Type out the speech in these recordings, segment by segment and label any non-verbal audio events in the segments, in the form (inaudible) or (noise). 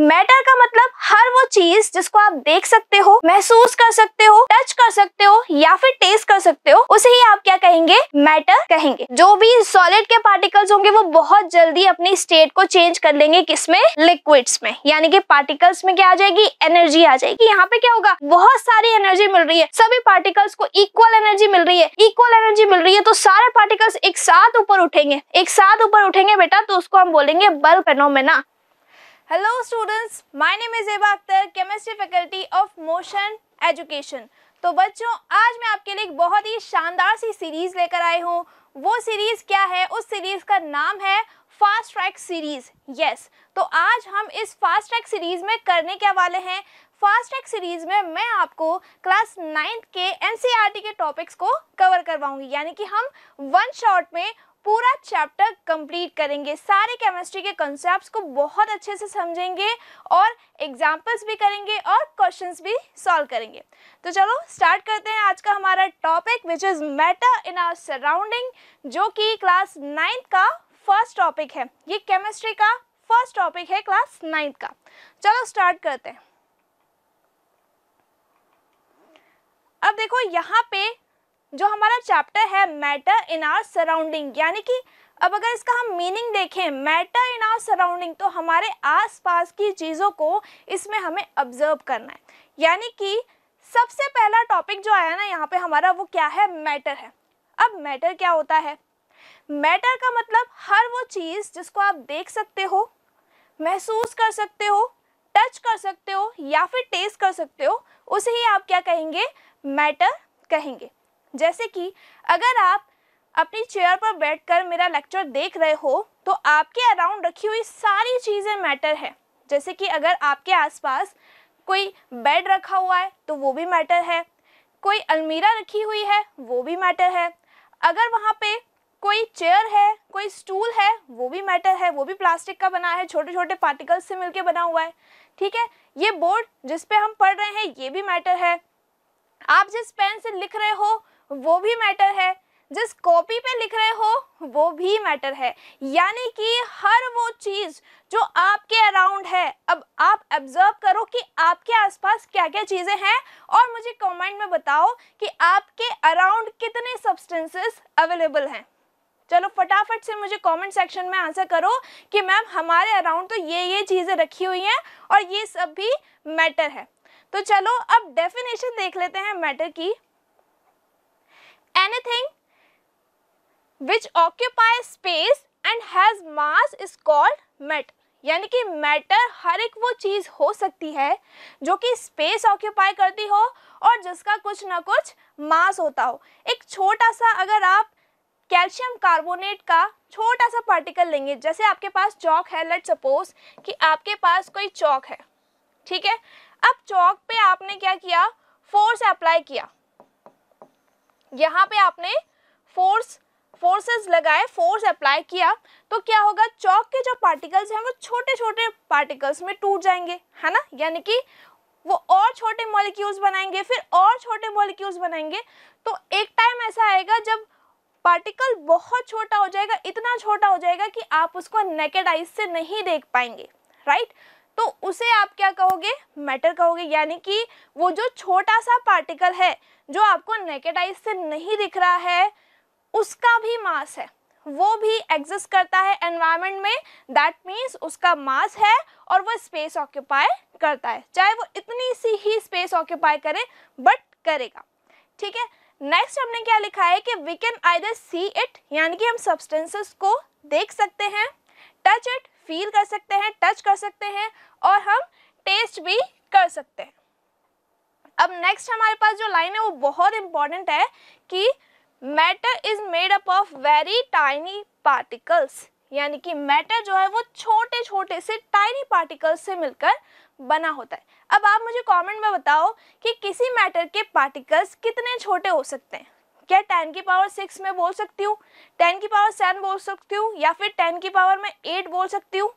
Matter का मतलब हर वो चीज जिसको आप देख सकते हो महसूस कर सकते हो टच कर सकते हो या फिर टेस्ट कर सकते हो उसे ही आप क्या कहेंगे मैटर कहेंगे जो भी सॉलिड के पार्टिकल्स होंगे वो बहुत जल्दी अपनी स्टेट को चेंज कर लेंगे किसमें लिक्विड्स में यानी कि पार्टिकल्स में क्या आ जाएगी एनर्जी आ जाएगी यहाँ पे क्या होगा बहुत सारी एनर्जी मिल रही है सभी पार्टिकल्स को इक्वल एनर्जी मिल रही है इक्वल एनर्जी मिल रही है तो सारे पार्टिकल्स एक साथ ऊपर उठेंगे एक साथ ऊपर उठेंगे बेटा तो उसको हम बोलेंगे bulb phenomena hello students my name is Eba Akhtar chemistry faculty of Motion Education तो बच्चों आज मैं आपके लिए एक बहुत ही शानदार सी सीरीज़ लेकर आई हूँ वो सीरीज़ क्या है उस सीरीज़ का नाम है फास्ट ट्रैक सीरीज़ यस तो आज हम इस फास्ट ट्रैक सीरीज़ में करने क्या वाले हैं फास्ट ट्रैक सीरीज़ में मैं आपको क्लास नाइन्थ के एन e के टॉपिक्स को कवर करवाऊँगी यानी कि हम वन शॉट में पूरा चैप्टर कंप्लीट करेंगे सारे केमिस्ट्री के कॉन्सेप्ट्स को बहुत अच्छे से समझेंगे और एग्जांपल्स भी करेंगे और क्वेश्चंस भी सॉल्व करेंगे तो चलो स्टार्ट करते हैं आज का हमारा topic which is matter in our surrounding जो कि क्लास नाइन्थ का फर्स्ट टॉपिक है ये केमिस्ट्री का फर्स्ट टॉपिक है क्लास नाइन्थ का चलो स्टार्ट करते हैं अब देखो यहाँ पे जो हमारा चैप्टर है मैटर इन आर सराउंडिंग यानी कि अब अगर इसका हम मीनिंग देखें मैटर इन आर सराउंडिंग तो हमारे आसपास की चीज़ों को इसमें हमें ऑब्जर्व करना है यानी कि सबसे पहला टॉपिक जो आया ना यहाँ पे हमारा वो क्या है मैटर है अब मैटर क्या होता है मैटर का मतलब हर वो चीज़ जिसको आप देख सकते हो महसूस कर सकते हो टच कर सकते हो या फिर टेस्ट कर सकते हो उसे ही आप क्या कहेंगे मैटर कहेंगे जैसे कि अगर आप अपनी चेयर पर बैठकर मेरा लेक्चर देख रहे हो तो आपके अराउंड रखी हुई सारी चीज़ें मैटर है जैसे कि अगर आपके आसपास कोई बेड रखा हुआ है तो वो भी मैटर है कोई अलमीरा रखी हुई है वो भी मैटर है अगर वहाँ पे कोई चेयर है कोई स्टूल है वो भी मैटर है वो भी प्लास्टिक का बना है छोटे छोटे पार्टिकल्स से मिलके बना हुआ है ठीक है ये बोर्ड जिस पे हम पढ़ रहे हैं ये भी मैटर है आप जिस पेन से लिख रहे हो वो भी मैटर है जिस कॉपी पे लिख रहे हो वो भी मैटर है यानी कि हर वो चीज़ जो आपके अराउंड है अब आप ऑब्जर्व करो कि आपके आसपास क्या क्या चीज़ें हैं और मुझे कमेंट में बताओ कि आपके अराउंड कितने सब्सटेंसेस अवेलेबल हैं चलो फटाफट से मुझे कमेंट सेक्शन में आंसर करो कि मैम हमारे अराउंड तो ये ये चीज़ें रखी हुई हैं और ये सब भी मैटर है तो चलो अब डेफिनेशन देख लेते हैं मैटर की Anything which occupies space and has mass is called matter. यानी कि मैटर हर एक वो चीज़ हो सकती है जो कि स्पेस ऑक्यूपाई करती हो और जिसका कुछ ना कुछ मास होता हो एक छोटा सा अगर आप कैल्शियम कार्बोनेट का छोटा सा पार्टिकल लेंगे जैसे आपके पास चौक है लेट सपोज कि आपके पास कोई चौक है ठीक है अब चौक पे आपने क्या किया फोर्स अप्लाई किया यहाँ पे आपने फोर्स फोर्सेस लगाए फोर्स अप्लाई किया तो क्या होगा चौक के जो पार्टिकल्स हैं वो छोटे छोटे पार्टिकल्स में टूट जाएंगे है ना यानी कि वो और छोटे मॉलिक्यूल्स बनाएंगे फिर और छोटे मॉलिक्यूल्स बनाएंगे तो एक टाइम ऐसा आएगा जब पार्टिकल बहुत छोटा हो जाएगा इतना छोटा हो जाएगा कि आप उसको नेकेड आइज से नहीं देख पाएंगे राइट right? तो उसे आप क्या कहोगे मैटर कहोगे यानी कि वो जो छोटा सा पार्टिकल है जो आपको नेकेड आइज से नहीं दिख रहा है उसका भी मास है वो भी एग्जिस्ट करता है एनवायरमेंट में दैट मीन्स उसका मास है और वो स्पेस ऑक्यूपाई करता है चाहे वो इतनी सी ही स्पेस ऑक्यूपाई करे बट करेगा ठीक है नेक्स्ट हमने क्या लिखा है कि we can I see it यानी कि हम सब्सटेंसेस को देख सकते हैं टच इट फील कर सकते हैं टच कर सकते हैं और हम टेस्ट भी कर सकते हैं अब नेक्स्ट हमारे पास जो लाइन है वो बहुत इंपॉर्टेंट है कि matter is made up of very tiny particles यानी कि मैटर जो है वो छोटे छोटे से टाइनी पार्टिकल्स से मिलकर बना होता है अब आप मुझे कमेंट में बताओ कि किसी मैटर के पार्टिकल्स कितने छोटे हो सकते हैं क्या टेन की पावर सिक्स में बोल सकती हूँ टेन की पावर सेवन बोल सकती हूँ या फिर टेन की पावर में एट बोल सकती हूँ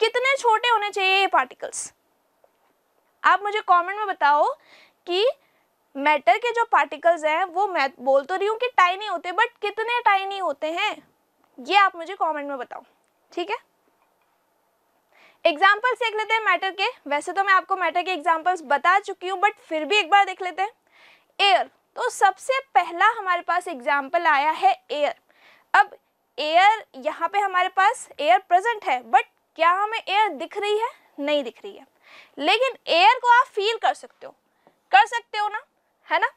कितने छोटे होने चाहिए ये पार्टिकल्स आप मुझे कमेंट में बताओ कि मैटर के जो पार्टिकल्स हैं वो मैं बोल तो रही हूँ कि टाइनी होते बट कितने टाइनी होते हैं ये आप मुझे कमेंट में बताओ ठीक है एग्जाम्पल्स देख लेते हैं मैटर के वैसे तो मैं आपको मैटर के एग्जाम्पल्स बता चुकी हूँ बट फिर भी एक बार देख लेते हैं एयर तो सबसे पहला हमारे पास एग्जाम्पल आया है एयर अब एयर यहाँ पे हमारे पास एयर प्रेजेंट है बट क्या हमें एयर दिख रही है नहीं दिख रही है लेकिन एयर को आप फील कर सकते हो कर सकते हो ना है ना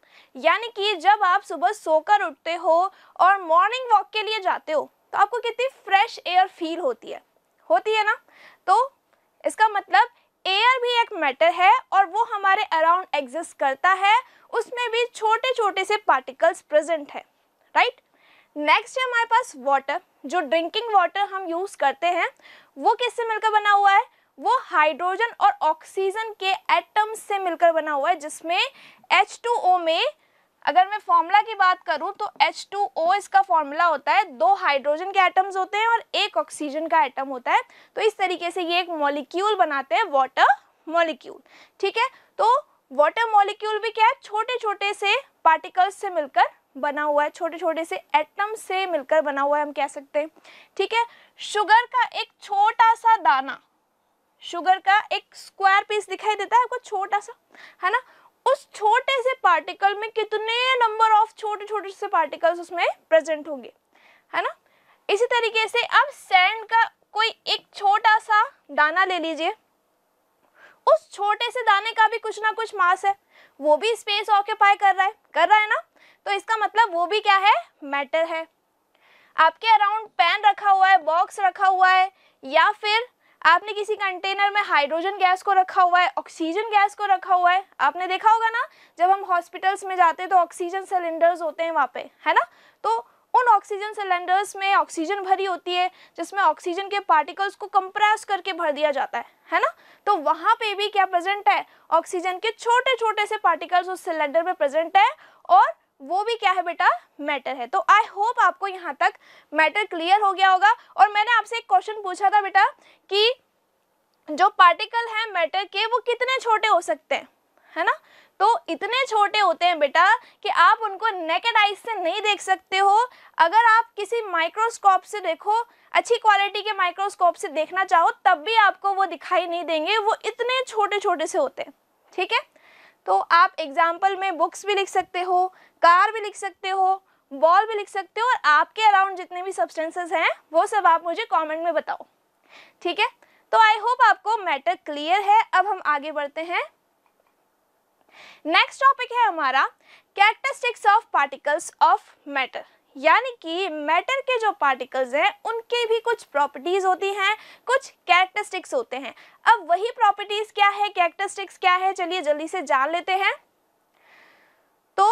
यानी कि जब आप सुबह सोकर उठते हो और मॉर्निंग वॉक के लिए जाते हो तो आपको कितनी फ्रेश एयर फील होती है होती है ना तो इसका मतलब एयर भी एक मैटर है और वो हमारे अराउंड एग्जिस्ट करता है उसमें भी छोटे छोटे से पार्टिकल्स प्रेजेंट है राइट नेक्स्ट है हमारे पास वाटर जो ड्रिंकिंग वाटर हम यूज़ करते हैं वो किससे मिलकर बना हुआ है वो हाइड्रोजन और ऑक्सीजन के एटम्स से मिलकर बना हुआ है जिसमें H2O में अगर मैं फॉर्मूला की बात करूं तो H2O इसका फॉर्मूला होता है दो हाइड्रोजन के एटम्स होते हैं और एक ऑक्सीजन का एटम होता है तो इस तरीके से ये एक मॉलिक्यूल बनाते हैं वाटर मॉलिक्यूल ठीक है तो वाटर मॉलिक्यूल भी क्या है छोटे छोटे से पार्टिकल्स से मिलकर बना हुआ है छोटे छोटे से एटम से मिलकर बना हुआ है हम कह सकते हैं ठीक है शुगर का एक छोटा सा दाना शुगर का एक स्क्वायर पीस दिखाई देता है आपको छोटा सा है ना उस छोटे से पार्टिकल में कितने नंबर ऑफ छोटे छोटे से पार्टिकल्स उसमें प्रेजेंट होंगे है ना इसी तरीके से अब सैंड का कोई एक छोटा सा दाना ले लीजिए उस छोटे से दाने का भी कुछ ना कुछ मास है वो भी स्पेस ऑक्यूपाई कर रहा है कर रहा है ना तो इसका मतलब वो भी क्या है मैटर है आपके अराउंड पैन रखा हुआ है बॉक्स रखा हुआ है या फिर आपने किसी कंटेनर में हाइड्रोजन गैस को रखा हुआ है ऑक्सीजन गैस को रखा हुआ है आपने देखा होगा ना जब हम हॉस्पिटल्स में जाते हैं तो ऑक्सीजन सिलेंडर्स होते हैं वहाँ पे है ना तो उन ऑक्सीजन सिलेंडर्स में ऑक्सीजन भरी होती है जिसमें ऑक्सीजन के पार्टिकल्स को कंप्रेस करके भर दिया जाता है है ना तो वहाँ पे भी क्या प्रेजेंट है ऑक्सीजन के छोटे छोटे से पार्टिकल्स उस सिलेंडर में प्रेजेंट है और वो भी क्या है बेटा मैटर है तो आई होप आपको यहाँ तक मैटर क्लियर हो गया होगा और मैंने आपसे एक क्वेश्चन पूछा था बेटा कि जो पार्टिकल है मैटर के वो कितने छोटे हो सकते हैं है ना तो इतने छोटे होते हैं बेटा कि आप उनको नेकेड आइज से नहीं देख सकते हो अगर आप किसी माइक्रोस्कोप से देखो अच्छी क्वालिटी के माइक्रोस्कोप से देखना चाहो तब भी आपको वो दिखाई नहीं देंगे वो इतने छोटे छोटे से होते हैं ठीक है तो आप एग्जाम्पल में बुक्स भी लिख सकते हो कार भी लिख सकते हो बॉल भी लिख सकते हो और आपके अराउंड जितने भी सब्सटेंसेस हैं वो सब आप मुझे कमेंट में बताओ ठीक है तो आई होप आपको मैटर क्लियर है अब हम आगे बढ़ते हैं नेक्स्ट टॉपिक है हमारा characteristics of particles of matter यानी कि मैटर के जो पार्टिकल्स हैं उनके भी कुछ प्रॉपर्टीज़ होती हैं कुछ कैरेक्टरिस्टिक्स होते हैं अब वही प्रॉपर्टीज़ क्या है कैरेक्टरिस्टिक्स क्या है चलिए जल्दी से जान लेते हैं तो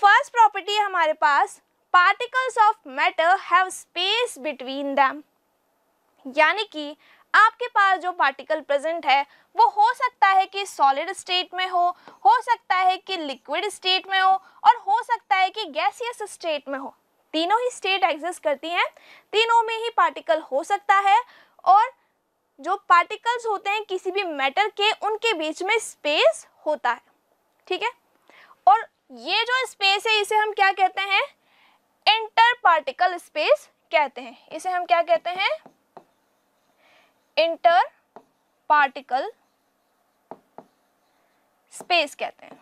फर्स्ट प्रॉपर्टी हमारे पास particles of matter have space between them यानी कि आपके पास जो पार्टिकल प्रेजेंट है वो हो सकता है कि सॉलिड स्टेट में हो हो सकता है कि लिक्विड स्टेट में हो और हो सकता है कि गैसियस स्टेट में हो तीनों ही स्टेट एग्जिस्ट करती हैं तीनों में ही पार्टिकल हो सकता है और जो पार्टिकल्स होते हैं किसी भी मैटर के उनके बीच में स्पेस होता है ठीक है और ये जो स्पेस है इसे हम क्या कहते हैं इंटर पार्टिकल स्पेस कहते हैं इसे हम क्या कहते हैं इंटर पार्टिकल स्पेस कहते हैं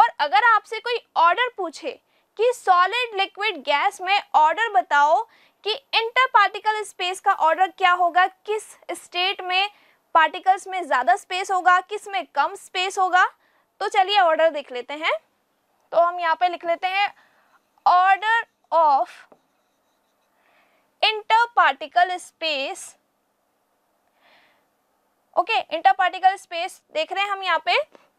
और अगर आपसे कोई ऑर्डर पूछे कि सॉलिड लिक्विड गैस में ऑर्डर बताओ कि इंटर पार्टिकल स्पेस का ऑर्डर क्या होगा किस स्टेट में पार्टिकल्स में ज़्यादा स्पेस होगा किस में कम स्पेस होगा तो चलिए ऑर्डर देख लेते हैं तो हम यहाँ पे लिख लेते हैं order of inter particle space okay inter particle space देख रहे हैं हम यहाँ पे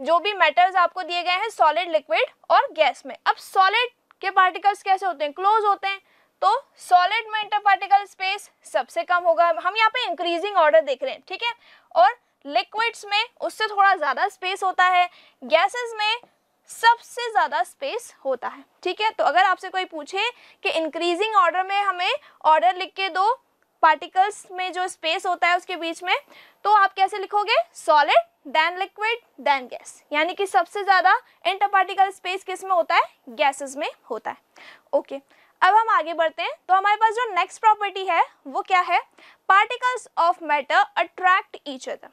जो भी मेटल्स आपको दिए गए हैं सॉलिड लिक्विड और गैस में अब सॉलिड के पार्टिकल्स कैसे होते हैं क्लोज होते हैं तो सॉलिड में इंटर पार्टिकल स्पेस सबसे कम होगा हम यहाँ पे इंक्रीजिंग ऑर्डर देख रहे हैं ठीक है और लिक्विड्स में उससे थोड़ा ज़्यादा स्पेस होता है गैसेस में सबसे ज़्यादा स्पेस होता है ठीक है तो अगर आपसे कोई पूछे कि इंक्रीजिंग ऑर्डर में हमें ऑर्डर लिख के दो पार्टिकल्स में जो स्पेस होता है उसके बीच में तो आप कैसे लिखोगे solid then liquid then gas यानी कि सबसे ज़्यादा इंटर पार्टिकल स्पेस किस में होता है गैसेस में होता है ओके अब हम आगे बढ़ते हैं तो हमारे पास जो नेक्स्ट प्रॉपर्टी है वो क्या है particles of matter attract each other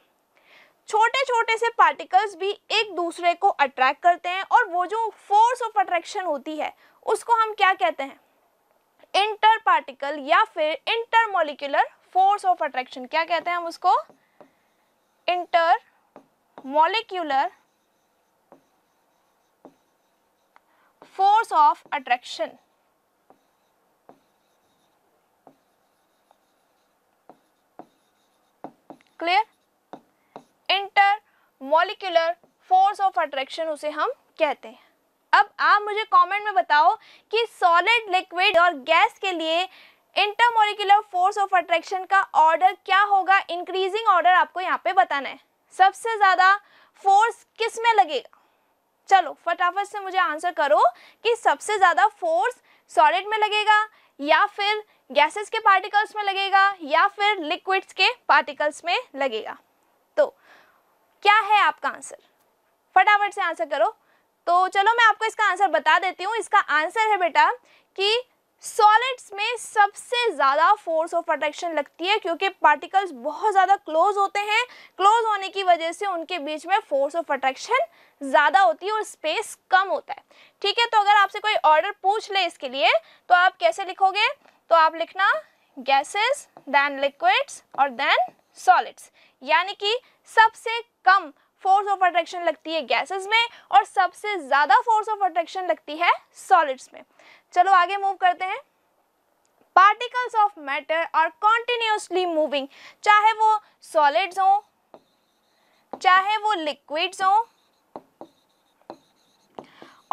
छोटे छोटे से पार्टिकल्स भी एक दूसरे को अट्रैक्ट करते हैं और वो जो फोर्स ऑफ अट्रैक्शन होती है उसको हम क्या कहते हैं इंटर पार्टिकल या फिर inter molecular force of attraction क्या कहते हैं हम उसको inter molecular force of attraction clear molecular force of attraction उसे हम कहते हैं अब आप मुझे कमेंट में बताओ कि सॉलिड लिक्विड और गैस के लिए इंटरमोलिकुलर फोर्स ऑफ अट्रैक्शन का ऑर्डर क्या होगा इंक्रीजिंग ऑर्डर आपको यहाँ पे बताना है सबसे ज़्यादा फोर्स किस में लगेगा चलो फटाफट से मुझे आंसर करो कि सबसे ज़्यादा फोर्स सॉलिड में लगेगा या फिर गैसेस के पार्टिकल्स में लगेगा या फिर लिक्विड्स के पार्टिकल्स में लगेगा क्या है आपका आंसर फटाफट से आंसर करो तो चलो मैं आपको इसका आंसर बता देती हूँ इसका आंसर है बेटा कि सॉलिड्स में सबसे ज़्यादा फोर्स ऑफ अट्रैक्शन लगती है क्योंकि पार्टिकल्स बहुत ज़्यादा क्लोज होते हैं क्लोज होने की वजह से उनके बीच में फोर्स ऑफ अट्रैक्शन ज़्यादा होती है और स्पेस कम होता है ठीक है तो अगर आपसे कोई ऑर्डर पूछ ले इसके लिए तो आप कैसे लिखोगे तो आप लिखना गैसेस देन लिक्विड्स और देन सॉलिड्स यानी कि सबसे कम फोर्स ऑफ अट्रैक्शन लगती है गैसेस में और सबसे ज़्यादा फोर्स ऑफ अट्रैक्शन लगती है सॉलिड्स में चलो आगे मूव करते हैं particles of matter are continuously moving चाहे वो सॉलिड्स हों चाहे वो लिक्विड्स हों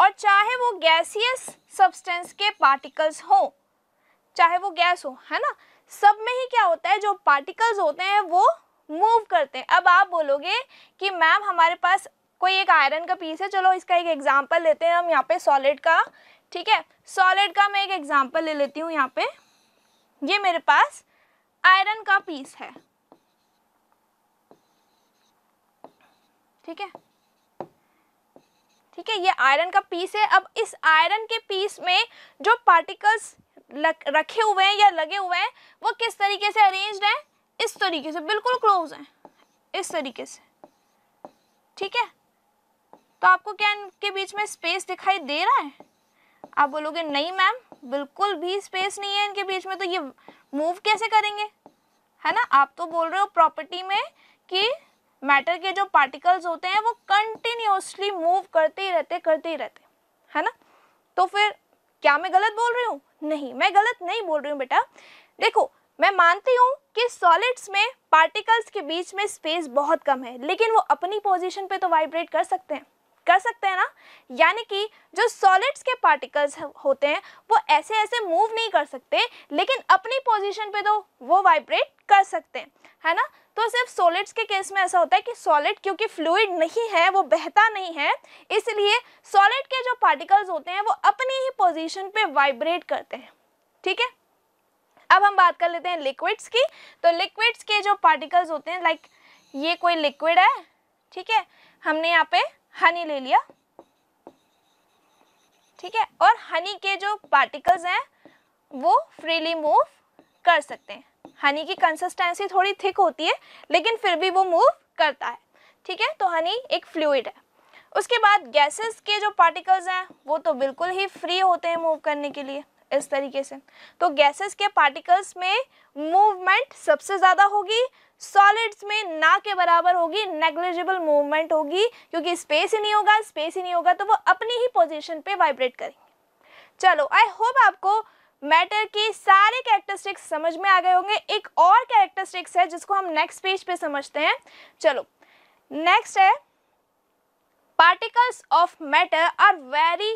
और चाहे वो गैसियस सब्सटेंस के पार्टिकल्स हो चाहे वो गैस हो है ना सब में ही क्या होता है जो पार्टिकल्स होते हैं वो मूव करते हैं अब आप बोलोगे कि मैम हमारे पास कोई एक आयरन का पीस है चलो इसका एक एग्जाम्पल लेते हैं हम यहाँ पे सॉलिड का ठीक है सॉलिड का मैं एक एग्जाम्पल ले लेती हूँ यहाँ पे ये मेरे पास आयरन का पीस है ठीक है ठीक है ये आयरन का पीस है अब इस आयरन के पीस में जो पार्टिकल्स रखे हुए हैं या लगे हुए हैं वो किस तरीके से अरेंज्ड हैं इस तरीके से बिल्कुल क्लोज हैं इस तरीके से ठीक है तो आपको क्या इनके बीच में स्पेस दिखाई दे रहा है आप बोलोगे नहीं मैम बिल्कुल भी स्पेस नहीं है इनके बीच में तो ये मूव कैसे करेंगे है ना आप तो बोल रहे हो प्रॉपर्टी में कि मैटर के जो पार्टिकल्स होते हैं वो कंटिन्यूसली मूव करते ही रहते करते ही रहते है ना तो फिर क्या मैं गलत बोल रही हूँ नहीं मैं गलत नहीं बोल रही हूँ बेटा देखो मैं मानती हूँ कि सॉलिड्स में पार्टिकल्स के बीच में स्पेस बहुत कम है लेकिन वो अपनी पोजीशन पे तो वाइब्रेट कर सकते हैं कर सकते हैं ना यानी कि जो सॉलिड्स के पार्टिकल्स होते हैं वो ऐसे ऐसे मूव नहीं कर सकते लेकिन अपनी पोजीशन पे तो वो वाइब्रेट कर सकते हैं है ना तो सिर्फ सॉलिड्स के केस में ऐसा होता है कि सॉलिड क्योंकि फ्लूइड नहीं है वो बहता नहीं है इसलिए सॉलिड के जो पार्टिकल्स होते हैं वो अपनी ही पोजिशन पर वाइब्रेट करते हैं ठीक है अब हम बात कर लेते हैं लिक्विड्स की तो लिक्विड्स के जो पार्टिकल्स होते हैं लाइक ये कोई लिक्विड है ठीक है हमने यहाँ पे हनी ले लिया ठीक है और हनी के जो पार्टिकल्स हैं वो फ्रीली मूव कर सकते हैं हनी की कंसिस्टेंसी थोड़ी थिक होती है लेकिन फिर भी वो मूव करता है ठीक है तो हनी एक फ्लूड है उसके बाद गैसेस के जो पार्टिकल्स हैं वो तो बिल्कुल ही फ्री होते हैं मूव करने के लिए इस तरीके से तो गैसेस के पार्टिकल्स में मूवमेंट सबसे ज़्यादा होगी सॉलिड्स में ना के बराबर होगी नेग्लिजिबल मूवमेंट होगी क्योंकि स्पेस ही नहीं होगा स्पेस ही नहीं होगा तो वो अपनी ही पोजिशन पे वाइब्रेट करेंगे चलो आई होप आपको मैटर की सारे कैरेक्टरिस्टिक्स समझ में आ गए होंगे एक और कैरेक्टरिस्टिक्स है जिसको हम नेक्स्ट पेज पे समझते हैं चलो नेक्स्ट है particles of matter are very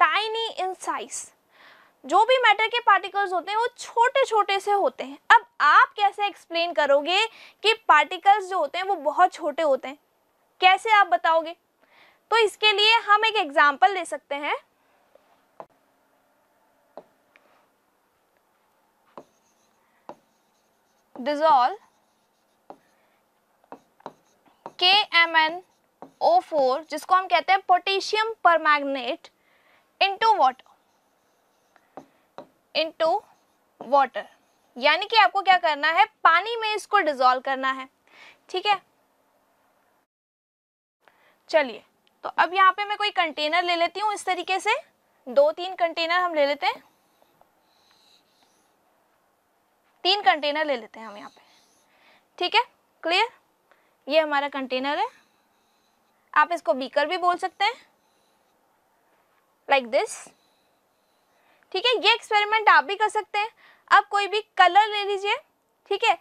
tiny in size जो भी मैटर के पार्टिकल्स होते हैं वो छोटे छोटे से होते हैं अब आप कैसे एक्सप्लेन करोगे कि पार्टिकल्स जो होते हैं वो बहुत छोटे होते हैं कैसे आप बताओगे तो इसके लिए हम एक एग्जाम्पल ले सकते हैं के एम एन ओ फोर जिसको हम कहते हैं potassium permanganate into water into water यानी कि आपको क्या करना है पानी में इसको डिजोल्व करना है ठीक है चलिए तो अब यहाँ पे मैं कोई कंटेनर ले लेती हूँ इस तरीके से दो तीन कंटेनर हम ले लेते हैं तीन कंटेनर ले लेते हैं हम यहाँ पे ठीक है क्लियर ये हमारा कंटेनर है आप इसको बीकर भी बोल सकते हैं लाइक like दिस ठीक है ये एक्सपेरिमेंट आप भी कर सकते हैं आप कोई भी कलर ले लीजिए ठीक है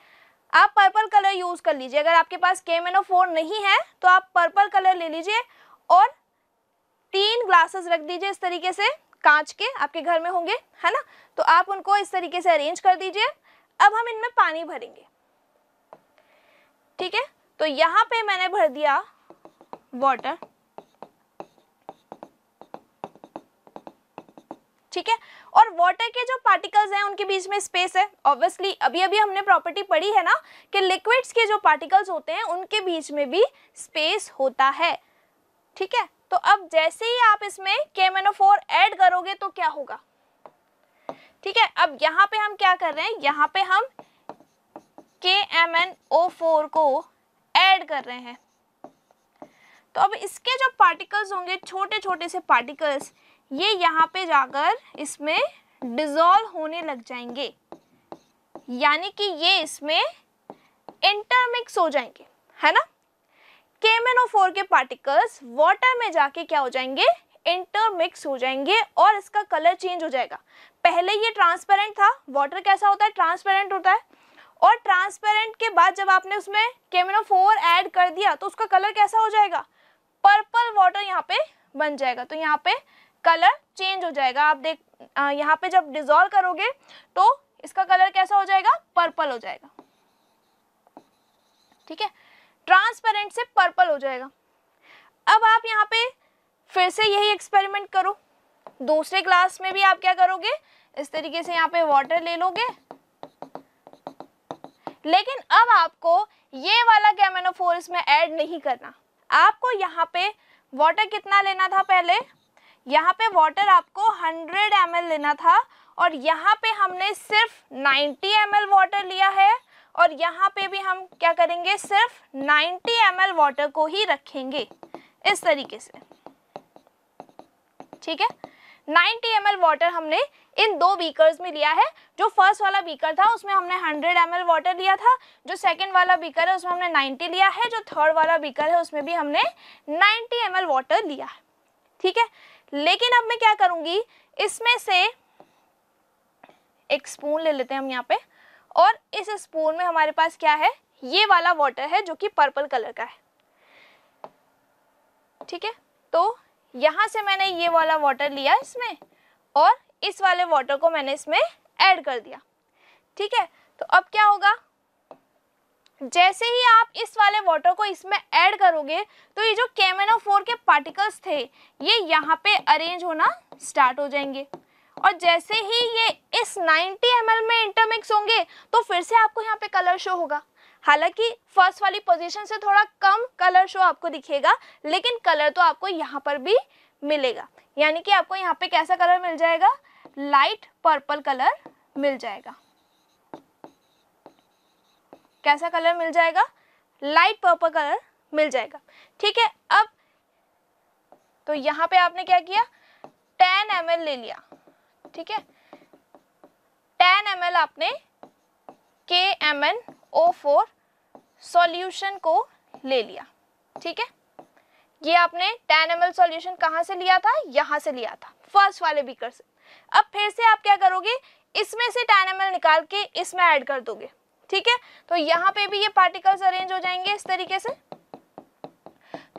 आप पर्पल कलर यूज़ कर लीजिए अगर आपके पास के मेनो फोर नहीं है तो आप पर्पल कलर ले लीजिए और तीन ग्लासेस रख दीजिए इस तरीके से कांच के आपके घर में होंगे है ना तो आप उनको इस तरीके से अरेंज कर दीजिए अब हम इनमें पानी भरेंगे ठीक है तो यहाँ पे मैंने भर दिया वाटर ठीक है और वाटर के जो पार्टिकल्स हैं उनके बीच में स्पेस है ऑब्वियसली अभी अभी हमने प्रॉपर्टी पढ़ी है ना कि लिक्विड्स के जो पार्टिकल्स होते हैं उनके बीच में भी स्पेस होता है ठीक है तो अब जैसे ही आप इसमें केमेनोफोर ऐड करोगे तो क्या होगा ठीक है अब यहाँ पे हम क्या कर रहे हैं यहाँ पे हम K M N O four को ऐड कर रहे हैं तो अब इसके जो पार्टिकल्स होंगे छोटे छोटे से पार्टिकल्स ये यहाँ पे जाकर इसमें डिज़ोल्व होने लग जाएंगे यानी कि ये इसमें इंटरमिक्स हो जाएंगे है ना केमेनोफोर के पार्टिकल्स वाटर में जाके क्या हो जाएंगे इंटरमिक्स हो जाएंगे और इसका कलर चेंज हो जाएगा पहले ये ट्रांसपेरेंट था वाटर कैसा होता है ट्रांसपेरेंट होता है और ट्रांसपेरेंट के बाद जब आपने उसमें केमिनोफोर ऐड कर दिया तो उसका कलर कैसा हो जाएगा पर्पल वाटर यहाँ पे बन जाएगा तो यहाँ पे कलर चेंज हो जाएगा आप देख यहाँ पे जब डिजोल्व करोगे तो इसका कलर कैसा हो जाएगा पर्पल हो जाएगा ठीक है ट्रांसपेरेंट से पर्पल हो जाएगा अब आप यहाँ पे फिर से यही एक्सपेरिमेंट करो दूसरे ग्लास में भी आप क्या करोगे इस तरीके से यहाँ पे वाटर ले लोगे लेकिन अब आपको ये वाला गैमेनोफोर इसमें ऐड नहीं करना आपको यहाँ पे वाटर कितना लेना था पहले यहाँ पे वाटर आपको 100 एम लेना था और यहाँ पे हमने सिर्फ 90 एम वाटर लिया है और यहाँ पे भी हम क्या करेंगे सिर्फ 90 एम वाटर को ही रखेंगे इस तरीके से ठीक है 90 एम वाटर हमने इन दो बीकर्स में लिया है जो फर्स्ट वाला बीकर था उसमें हमने 100 एम वाटर लिया था जो सेकंड वाला बीकर है उसमें हमने 90 लिया है जो थर्ड वाला बीकर है उसमें भी हमने 90 एम वाटर लिया है ठीक है लेकिन अब मैं क्या करूंगी इसमें से एक स्पून ले लेते हैं हम यहाँ पे और इस स्पून में हमारे पास क्या है ये वाला वाटर है जो कि पर्पल कलर का है ठीक है तो यहां से मैंने ये वाला वाटर लिया इसमें और इस वाले वाटर को मैंने इसमें ऐड कर दिया ठीक है तो अब क्या होगा जैसे ही आप इस वाले वाटर को इसमें ऐड करोगे तो ये जो केमेनो फोर के पार्टिकल्स थे ये यहाँ पे अरेंज होना स्टार्ट हो जाएंगे और जैसे ही ये इस 90 एम में इंटरमिक्स होंगे तो फिर से आपको यहाँ पे कलर शो होगा हालांकि फर्स्ट वाली पोजीशन से थोड़ा कम कलर शो आपको दिखेगा लेकिन कलर तो आपको यहाँ पर भी मिलेगा यानी कि आपको यहाँ पे कैसा कलर मिल जाएगा लाइट पर्पल कलर मिल जाएगा कैसा कलर मिल जाएगा लाइट पर्पल कलर मिल जाएगा ठीक है अब तो यहाँ पे आपने क्या किया टेन एम ले लिया ठीक है टेन एम आपने K M N O four solution को ले लिया ठीक है ये आपने टेन एम एल सोल्यूशन कहाँ से लिया था यहाँ से लिया था फर्स्ट वाले बीकर से अब फिर से आप क्या करोगे इसमें से टेन एम निकाल के इसमें ऐड कर दोगे ठीक है तो यहाँ पे भी ये पार्टिकल्स अरेंज हो जाएंगे इस तरीके से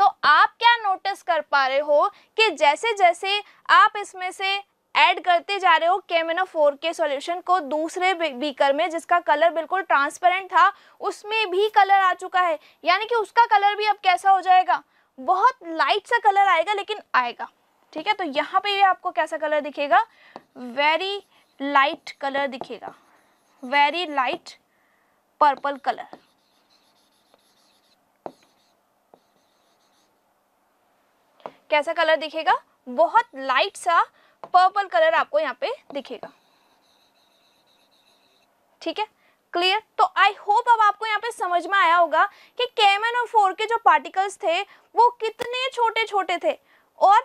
तो आप क्या नोटिस कर पा रहे हो कि जैसे जैसे आप इसमें से ऐड करते जा रहे हो केमिनो फोर के सॉल्यूशन को दूसरे बीकर में जिसका कलर बिल्कुल ट्रांसपेरेंट था उसमें भी कलर आ चुका है यानी कि उसका कलर भी अब कैसा हो जाएगा बहुत लाइट सा कलर आएगा लेकिन आएगा ठीक है तो यहाँ पे भी आपको कैसा कलर दिखेगा वेरी लाइट कलर दिखेगा वेरी लाइट पर्पल कलर कैसा कलर दिखेगा बहुत लाइट सा पर्पल कलर आपको यहाँ पे दिखेगा ठीक है क्लियर तो आई होप अब आपको यहाँ पे समझ में आया होगा कि केमन और फोर के जो पार्टिकल्स थे वो कितने छोटे छोटे थे और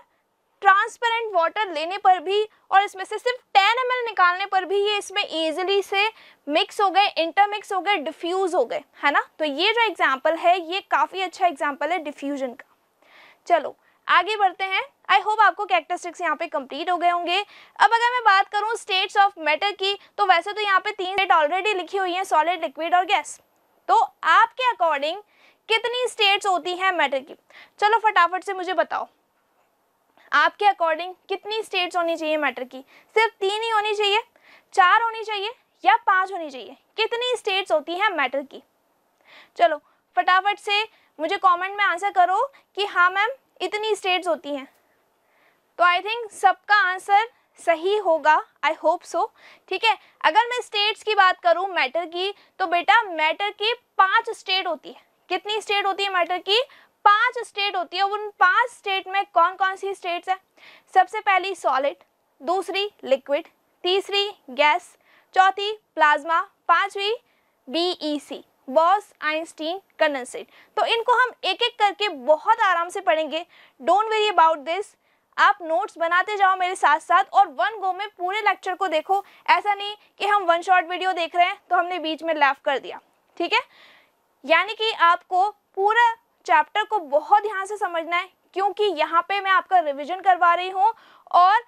ट्रांसपेरेंट वाटर लेने पर भी और इसमें से सिर्फ टेन एम निकालने पर भी ये इसमें ईजिली से मिक्स हो गए इंटरमिक्स हो गए डिफ्यूज़ हो गए है ना तो ये जो एग्जाम्पल है ये काफ़ी अच्छा एग्जाम्पल है डिफ्यूजन का चलो आगे बढ़ते हैं आई होप आपको कैरेक्टरिस्टिक्स यहाँ पे कंप्लीट हो गए होंगे अब अगर मैं बात करूँ स्टेट्स ऑफ मैटर की तो वैसे तो यहाँ पे तीन स्टेट ऑलरेडी लिखी हुई हैं सॉलिड लिक्विड और गैस तो आपके अकॉर्डिंग कितनी स्टेट्स होती हैं मैटर की चलो फटाफट से मुझे बताओ आपके अकॉर्डिंग कितनी स्टेट्स होनी चाहिए मैटर की सिर्फ तीन ही होनी चाहिए चार होनी चाहिए या पाँच होनी चाहिए कितनी स्टेट्स होती हैं मैटर की चलो फटाफट से मुझे कमेंट में आंसर करो कि हाँ मैम इतनी स्टेट्स होती हैं तो आई थिंक सबका आंसर सही होगा आई होप सो ठीक है अगर मैं स्टेट्स की बात करूँ मैटर की तो बेटा मैटर की पाँच स्टेट होती है कितनी स्टेट होती है मैटर की पांच स्टेट होती है उन पांच स्टेट में कौन कौन सी स्टेट्स है सबसे पहली सॉलिड दूसरी लिक्विड तीसरी गैस चौथी प्लाज्मा पांचवी BEC e Bose Einstein condensate तो इनको हम एक एक करके बहुत आराम से पढ़ेंगे डोंट वेरी अबाउट दिस आप नोट्स बनाते जाओ मेरे साथ साथ और वन गो में पूरे लेक्चर को देखो ऐसा नहीं कि हम वन शॉर्ट वीडियो देख रहे हैं तो हमने बीच में लैफ कर दिया ठीक है यानी कि आपको पूरा चैप्टर को बहुत ध्यान से समझना है क्योंकि यहाँ पे मैं आपका रिविजन करवा रही हूँ और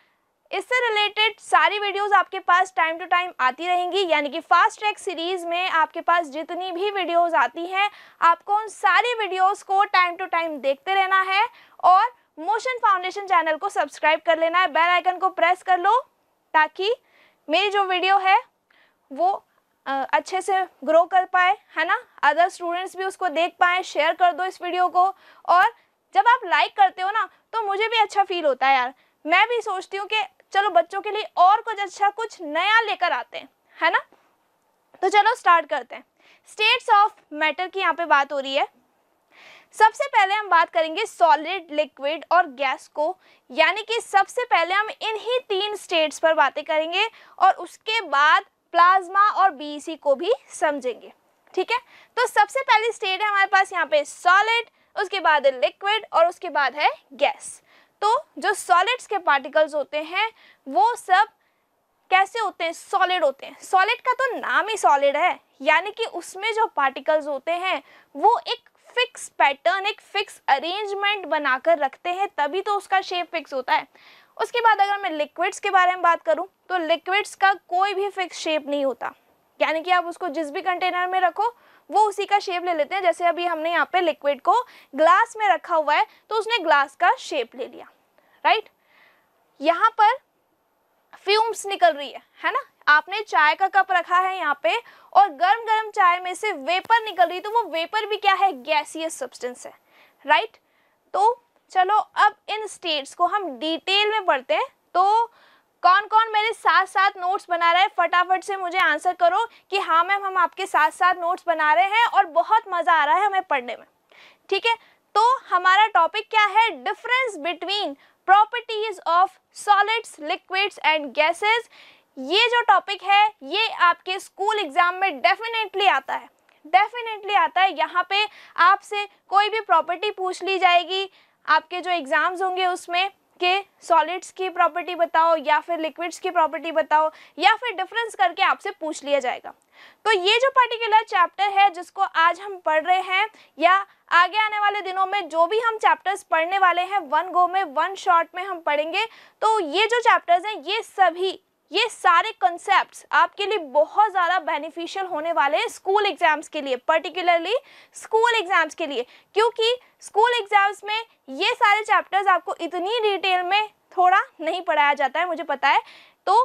इससे रिलेटेड सारी वीडियोस आपके पास टाइम टू टाइम आती रहेंगी यानी कि फास्ट ट्रैक सीरीज़ में आपके पास जितनी भी वीडियोस आती हैं आपको उन सारी वीडियोस को टाइम टू टाइम देखते रहना है और मोशन फाउंडेशन चैनल को सब्सक्राइब कर लेना है बेल आइकन को प्रेस कर लो ताकि मेरी जो वीडियो है वो अच्छे से ग्रो कर पाए है ना अदर स्टूडेंट्स भी उसको देख पाए शेयर कर दो इस वीडियो को और जब आप लाइक करते हो ना तो मुझे भी अच्छा फील होता है यार मैं भी सोचती हूँ कि चलो बच्चों के लिए और कुछ अच्छा कुछ नया लेकर आते हैं है ना तो चलो स्टार्ट करते हैं स्टेट्स ऑफ मैटर की यहाँ पे बात हो रही है सबसे पहले हम बात करेंगे सॉलिड लिक्विड और गैस को यानी कि सबसे पहले हम इन्हीं तीन स्टेट्स पर बातें करेंगे और उसके बाद प्लाज्मा और बीसी e को भी समझेंगे ठीक है तो सबसे पहली स्टेट है हमारे पास यहाँ पे सॉलिड उसके बाद है लिक्विड और उसके बाद है गैस तो जो सॉलिड्स के पार्टिकल्स होते हैं वो सब कैसे होते हैं सॉलिड होते हैं सॉलिड का तो नाम ही सॉलिड है यानी कि उसमें जो पार्टिकल्स होते हैं वो एक फिक्स पैटर्न एक फिक्स अरेंजमेंट बनाकर रखते हैं तभी तो उसका शेप फिक्स होता है उसके बाद अगर मैं लिक्विड्स के बारे में बात करूँ तो लिक्विड्स का कोई भी फिक्स शेप नहीं होता यानी कि आप उसको जिस भी कंटेनर में रखो वो उसी का शेप ले लेते हैं जैसे अभी हमने यहाँ पे लिक्विड को ग्लास में रखा हुआ है तो उसने ग्लास का शेप ले लिया राइट यहाँ पर फ्यूम्स निकल रही है है ना आपने चाय का कप रखा है यहाँ पे और गर्म गर्म चाय में से वेपर निकल रही है तो वो वेपर भी क्या है गैसियस सब्सटेंस है राइट तो चलो अब इन स्टेट्स को हम डिटेल में पढ़ते हैं तो कौन कौन मेरे साथ साथ नोट्स बना रहा है फटाफट से मुझे आंसर करो कि हाँ मैम हम आपके साथ साथ नोट्स बना रहे हैं और बहुत मज़ा आ रहा है हमें पढ़ने में ठीक है तो हमारा टॉपिक क्या है difference between properties of solids liquids and gases ये जो टॉपिक है ये आपके स्कूल एग्जाम में डेफिनेटली आता है डेफिनेटली आता है यहाँ पे आपसे कोई भी प्रॉपर्टी पूछ ली जाएगी आपके जो एग्ज़ाम्स होंगे उसमें के सॉलिड्स की प्रॉपर्टी बताओ या फिर लिक्विड्स की प्रॉपर्टी बताओ या फिर डिफरेंस करके आपसे पूछ लिया जाएगा तो ये जो पर्टिकुलर चैप्टर है जिसको आज हम पढ़ रहे हैं या आगे आने वाले दिनों में जो भी हम चैप्टर्स पढ़ने वाले हैं वन गो में वन शॉट में हम पढ़ेंगे तो ये जो चैप्टर्स हैं ये सभी ये सारे कॉन्सेप्ट्स आपके लिए बहुत ज़्यादा बेनिफिशियल होने वाले हैं स्कूल एग्ज़ाम्स के लिए पर्टिकुलरली स्कूल एग्ज़ाम्स के लिए क्योंकि स्कूल एग्ज़ाम्स में ये सारे चैप्टर्स आपको इतनी डिटेल में थोड़ा नहीं पढ़ाया जाता है मुझे पता है तो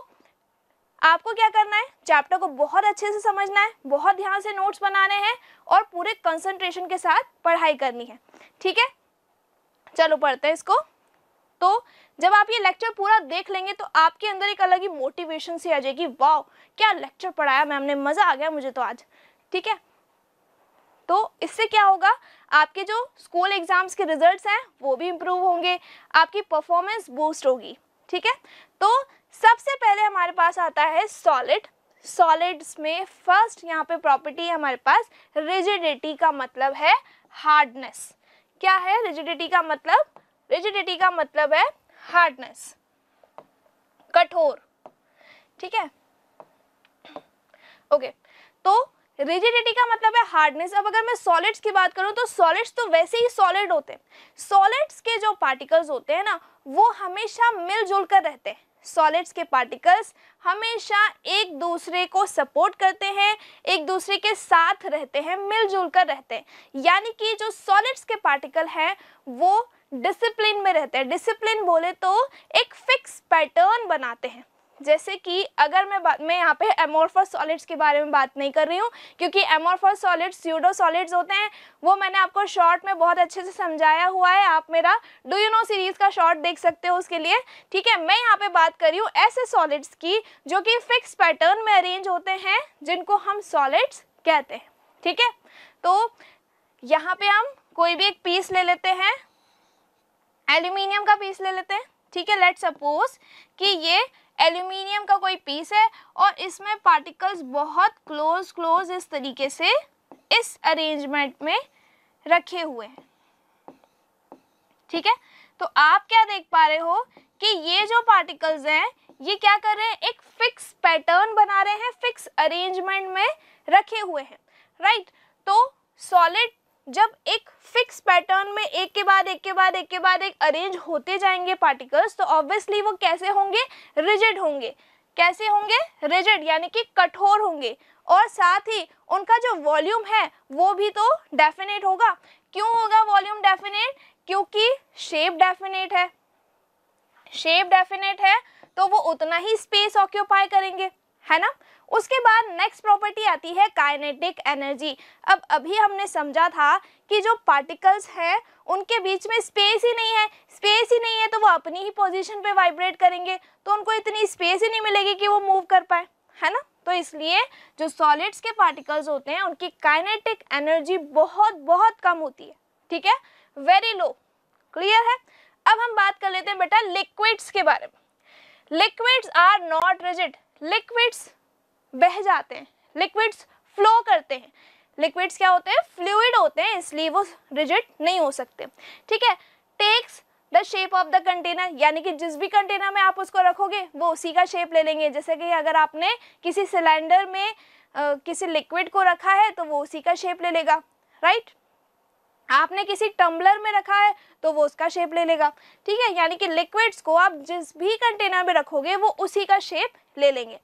आपको क्या करना है चैप्टर को बहुत अच्छे से समझना है बहुत ध्यान से नोट्स बनाने हैं और पूरे कंसंट्रेशन के साथ पढ़ाई करनी है ठीक है चलो पढ़ते हैं इसको तो जब आप ये लेक्चर पूरा देख लेंगे तो आपके अंदर एक अलग ही मोटिवेशन सी आ जाएगी वाओ क्या लेक्चर पढ़ाया मैम ने मज़ा आ गया मुझे तो आज ठीक है तो इससे क्या होगा आपके जो स्कूल एग्ज़ाम्स के रिजल्ट्स हैं वो भी इम्प्रूव होंगे आपकी परफॉर्मेंस बूस्ट होगी ठीक है तो सबसे पहले हमारे पास आता है सॉलिड सॉलिड्स में फर्स्ट यहाँ पे प्रॉपर्टी है हमारे पास रिजिडिटी का मतलब है हार्डनेस क्या है रिजिडिटी का मतलब रिजिडिटी का मतलब है हार्डनेस कठोर ठीक है ओके तो रिजिडिटी का मतलब है हार्डनेस अब अगर मैं सॉलिड्स की बात करूं तो सॉलिड्स तो वैसे ही सॉलिड होते हैं सॉलिड्स के जो पार्टिकल्स होते हैं ना वो हमेशा मिलजुल कर रहते हैं सॉलिड्स के पार्टिकल्स हमेशा एक दूसरे को सपोर्ट करते हैं एक दूसरे के साथ रहते हैं मिलजुल कर रहते हैं यानी कि जो सॉलिड्स के पार्टिकल हैं वो डिसिप्लिन में रहते हैं डिसिप्लिन बोले तो एक फिक्स पैटर्न बनाते हैं जैसे कि अगर मैं बात मैं यहाँ पे एमोरफस सॉलिड्स के बारे में बात नहीं कर रही हूँ क्योंकि एमोरफस सॉलिड्स स्यूडो सॉलिड्स होते हैं वो मैंने आपको शॉर्ट में बहुत अच्छे से समझाया हुआ है आप मेरा डू यू नो सीरीज़ का शॉर्ट देख सकते हो उसके लिए ठीक है मैं यहाँ पे बात कर रही हूँ ऐसे सॉलिड्स की जो कि फिक्स पैटर्न में अरेंज होते हैं जिनको हम सॉलिड्स कहते हैं ठीक है तो यहाँ पर हम कोई भी एक पीस ले लेते हैं एल्यूमिनियम का पीस ले लेते हैं ठीक है लेट सपोज कि ये एल्यूमिनियम का कोई पीस है और इसमें पार्टिकल्स बहुत क्लोज क्लोज इस तरीके से इस अरेंजमेंट में रखे हुए हैं ठीक है तो आप क्या देख पा रहे हो कि ये जो पार्टिकल्स हैं ये क्या कर रहे हैं एक फिक्स पैटर्न बना रहे हैं फिक्स अरेंजमेंट में रखे हुए हैं राइट तो सॉलिड जब एक फिक्स पैटर्न में एक के बाद एक के बाद एक के बाद एक अरेंज होते जाएंगे पार्टिकल्स तो ऑब्वियसली वो कैसे होंगे रिजिड होंगे कैसे होंगे रिजिड यानी कि कठोर होंगे और साथ ही उनका जो वॉल्यूम है वो भी तो डेफिनेट होगा क्यों होगा वॉल्यूम डेफिनेट क्योंकि शेप डेफिनेट है शेप डेफिनेट है तो वो उतना ही स्पेस ऑक्यूपाई करेंगे है ना उसके बाद नेक्स्ट प्रॉपर्टी आती है काइनेटिक एनर्जी अब अभी हमने समझा था कि जो पार्टिकल्स हैं उनके बीच में स्पेस ही नहीं है स्पेस ही नहीं है तो वो अपनी ही पोजीशन पे वाइब्रेट करेंगे तो उनको इतनी स्पेस ही नहीं मिलेगी कि वो मूव कर पाए है ना तो इसलिए जो सॉलिड्स के पार्टिकल्स होते हैं उनकी काइनेटिक एनर्जी बहुत बहुत कम होती है ठीक है वेरी लो क्लियर है अब हम बात कर लेते हैं बेटा लिक्विड्स के बारे में liquids are not rigid liquids बह जाते हैं लिक्विड्स फ्लो करते हैं लिक्विड्स क्या होते हैं फ्लूड होते हैं इसलिए वो रिजिड नहीं हो सकते ठीक है takes the shape of the container यानी कि जिस भी कंटेनर में आप उसको रखोगे वो उसी का शेप ले लेंगे जैसे कि अगर आपने किसी सिलेंडर में आ, किसी लिक्विड को रखा है तो वो उसी का शेप ले लेगा राइट आपने किसी टम्बलर में रखा है तो वो उसका शेप ले लेगा ठीक है यानी कि लिक्विड्स को आप जिस भी कंटेनर में रखोगे वो उसी का शेप ले लेंगे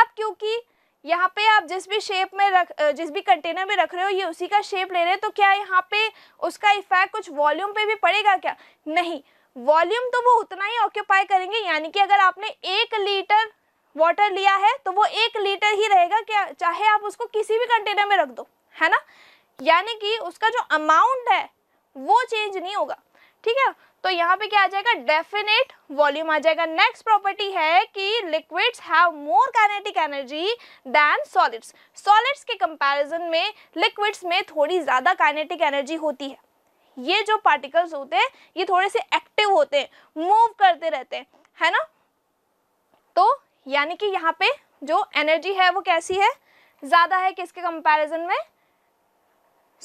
अब क्योंकि यहाँ पे आप जिस भी शेप में रख जिस भी कंटेनर में रख रहे हो ये उसी का शेप ले रहे हैं तो क्या यहाँ पे उसका इफेक्ट कुछ वॉल्यूम पे भी पड़ेगा क्या नहीं वॉल्यूम तो वो उतना ही ऑक्यूपाई करेंगे यानी कि अगर आपने एक लीटर वाटर लिया है तो वो एक लीटर ही रहेगा क्या चाहे आप उसको किसी भी कंटेनर में रख दो है ना यानी कि उसका जो अमाउंट है वो चेंज नहीं होगा ठीक है तो यहाँ पे क्या आ जाएगा डेफिनेट वॉल्यूम आ जाएगा नेक्स्ट प्रॉपर्टी है कि liquids have more kinetic energy than solids solids के कंपैरिजन में लिक्विड्स में थोड़ी ज़्यादा काइनेटिक एनर्जी होती है ये जो पार्टिकल्स होते हैं ये थोड़े से एक्टिव होते हैं मूव करते रहते हैं है ना तो यानी कि यहाँ पे जो एनर्जी है वो कैसी है ज़्यादा है किसके कंपैरिजन में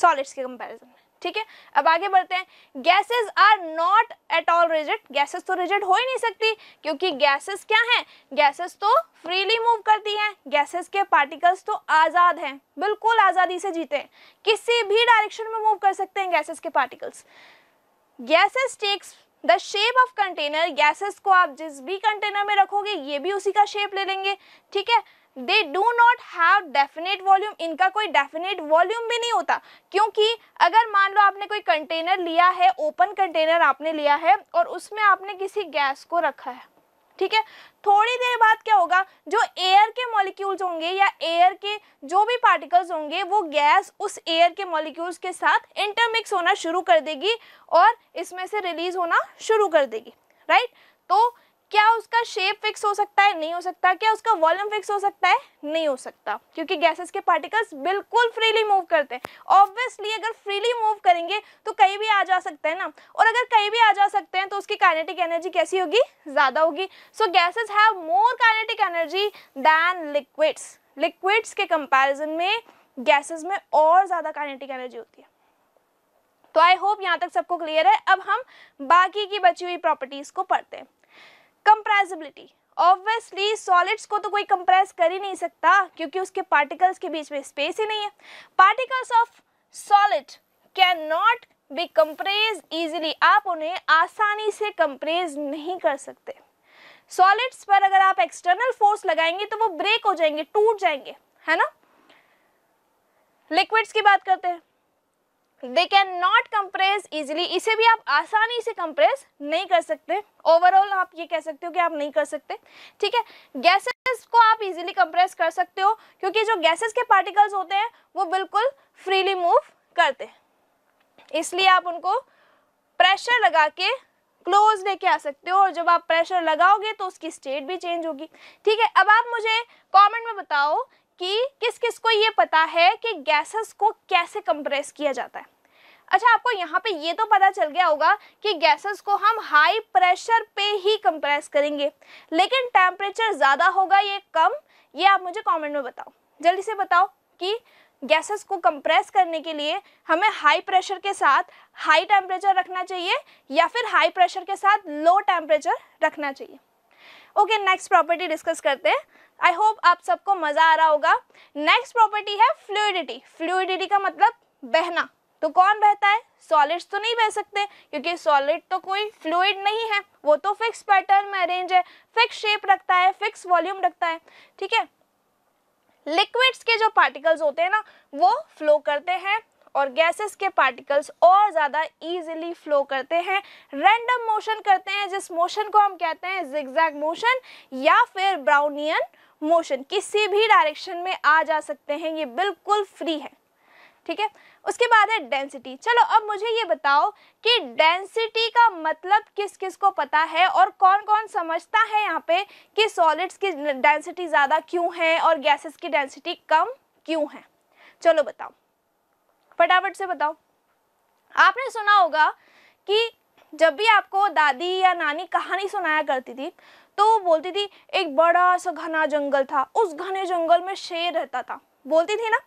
सॉलिड्स के कंपैरिजन में ठीक है अब आगे बढ़ते हैं gases are not at all rigid gases तो रिजिड हो ही नहीं सकती क्योंकि गैसेस क्या हैं गैसेस तो फ्रीली मूव करती हैं गैसेस के पार्टिकल्स तो आज़ाद हैं बिल्कुल आज़ादी से जीते हैं किसी भी डायरेक्शन में मूव कर सकते हैं गैसेस के particles gases takes the shape of container gases को आप जिस भी कंटेनर में रखोगे ये भी उसी का शेप ले लेंगे ठीक है they do not have definite volume इनका कोई डेफिनेट वॉल्यूम भी नहीं होता क्योंकि अगर मान लो आपने कोई कंटेनर लिया है ओपन कंटेनर आपने लिया है और उसमें आपने किसी गैस को रखा है ठीक है थोड़ी देर बाद क्या होगा जो एयर के मॉलिक्यूल्स होंगे या एयर के जो भी पार्टिकल्स होंगे वो गैस उस एयर के मॉलिक्यूल्स के साथ इंटरमिक्स होना शुरू कर देगी और इसमें से रिलीज होना शुरू कर देगी राइट तो क्या उसका शेप फिक्स हो सकता है नहीं हो सकता क्या उसका वॉल्यूम फिक्स हो सकता है नहीं हो सकता क्योंकि गैसेस के पार्टिकल्स बिल्कुल फ्रीली मूव करते हैं ऑब्वियसली अगर फ्रीली मूव करेंगे तो कहीं भी आ जा सकते हैं ना और अगर कहीं भी आ जा सकते हैं तो उसकी काइनेटिक एनर्जी कैसी होगी ज़्यादा होगी so gases have more kinetic energy than liquids liquids के कंपेरिजन में गैसेज में और ज़्यादा काइनेटिक एनर्जी होती है तो आई होप यहाँ तक सबको क्लियर है अब हम बाकी की बची हुई प्रॉपर्टीज़ को पढ़ते हैं कंप्रेसिबिलिटी ऑब्वियसली सॉलिड्स को तो कोई कंप्रेस कर ही नहीं सकता क्योंकि उसके पार्टिकल्स के बीच में स्पेस ही नहीं है particles of solid can not be compress easily आप उन्हें आसानी से कंप्रेस नहीं कर सकते सॉलिड्स पर अगर आप एक्सटर्नल फोर्स लगाएंगे तो वो ब्रेक हो जाएंगे टूट जाएंगे है ना लिक्विड्स की बात करते हैं they can not compress easily इसे भी आप आसानी से कंप्रेस नहीं कर सकते ओवरऑल आप ये कह सकते हो कि आप नहीं कर सकते ठीक है गैसेस को आप इजिली कंप्रेस कर सकते हो क्योंकि जो गैसेस के पार्टिकल्स होते हैं वो बिल्कुल फ्रीली मूव करते इसलिए आप उनको प्रेशर लगा के क्लोज लेके आ सकते हो और जब आप प्रेशर लगाओगे तो उसकी स्टेट भी चेंज होगी ठीक है अब आप मुझे कमेंट में बताओ कि किस किस को ये पता है कि गैसेस को कैसे कंप्रेस किया जाता है अच्छा आपको यहाँ पे ये तो पता चल गया होगा कि गैसेस को हम हाई प्रेशर पे ही कंप्रेस करेंगे लेकिन टेम्परेचर ज़्यादा होगा ये कम ये आप मुझे कमेंट में बताओ जल्दी से बताओ कि गैसेस को कंप्रेस करने के लिए हमें हाई प्रेशर के साथ हाई टेम्परेचर रखना चाहिए या फिर हाई प्रेशर के साथ लो टेम्परेचर रखना चाहिए ओके नेक्स्ट प्रॉपर्टी डिस्कस करते हैं आई होप आप सबको मज़ा आ रहा होगा नेक्स्ट प्रॉपर्टी है फ्लूडिटी फ्लूडिटी का मतलब बहना तो कौन बहता है सॉलिड्स तो नहीं बह सकते क्योंकि सॉलिड तो कोई फ्लूड नहीं है वो तो फिक्स पैटर्न में अरेंज है फिक्स शेप रखता है फिक्स वॉल्यूम रखता है ठीक है लिक्विड्स के जो पार्टिकल्स होते हैं ना वो फ्लो करते हैं और गैसेस के पार्टिकल्स और ज़्यादा इजीली फ्लो करते हैं रैंडम मोशन करते हैं जिस मोशन को हम कहते हैं जिग्जैग मोशन या फिर ब्राउनियन मोशन किसी भी डायरेक्शन में आ जा सकते हैं ये बिल्कुल फ्री है ठीक है उसके बाद है डेंसिटी चलो अब मुझे ये बताओ कि डेंसिटी का मतलब किस किस को पता है और कौन कौन समझता है यहाँ पे कि सॉलिड्स की डेंसिटी ज़्यादा क्यों है और गैसेस की डेंसिटी कम क्यों है चलो बताओ फटाफट से बताओ आपने सुना होगा कि जब भी आपको दादी या नानी कहानी सुनाया करती थी तो वो बोलती थी एक बड़ा सा घना जंगल था उस घने जंगल में शेर रहता था बोलती थी ना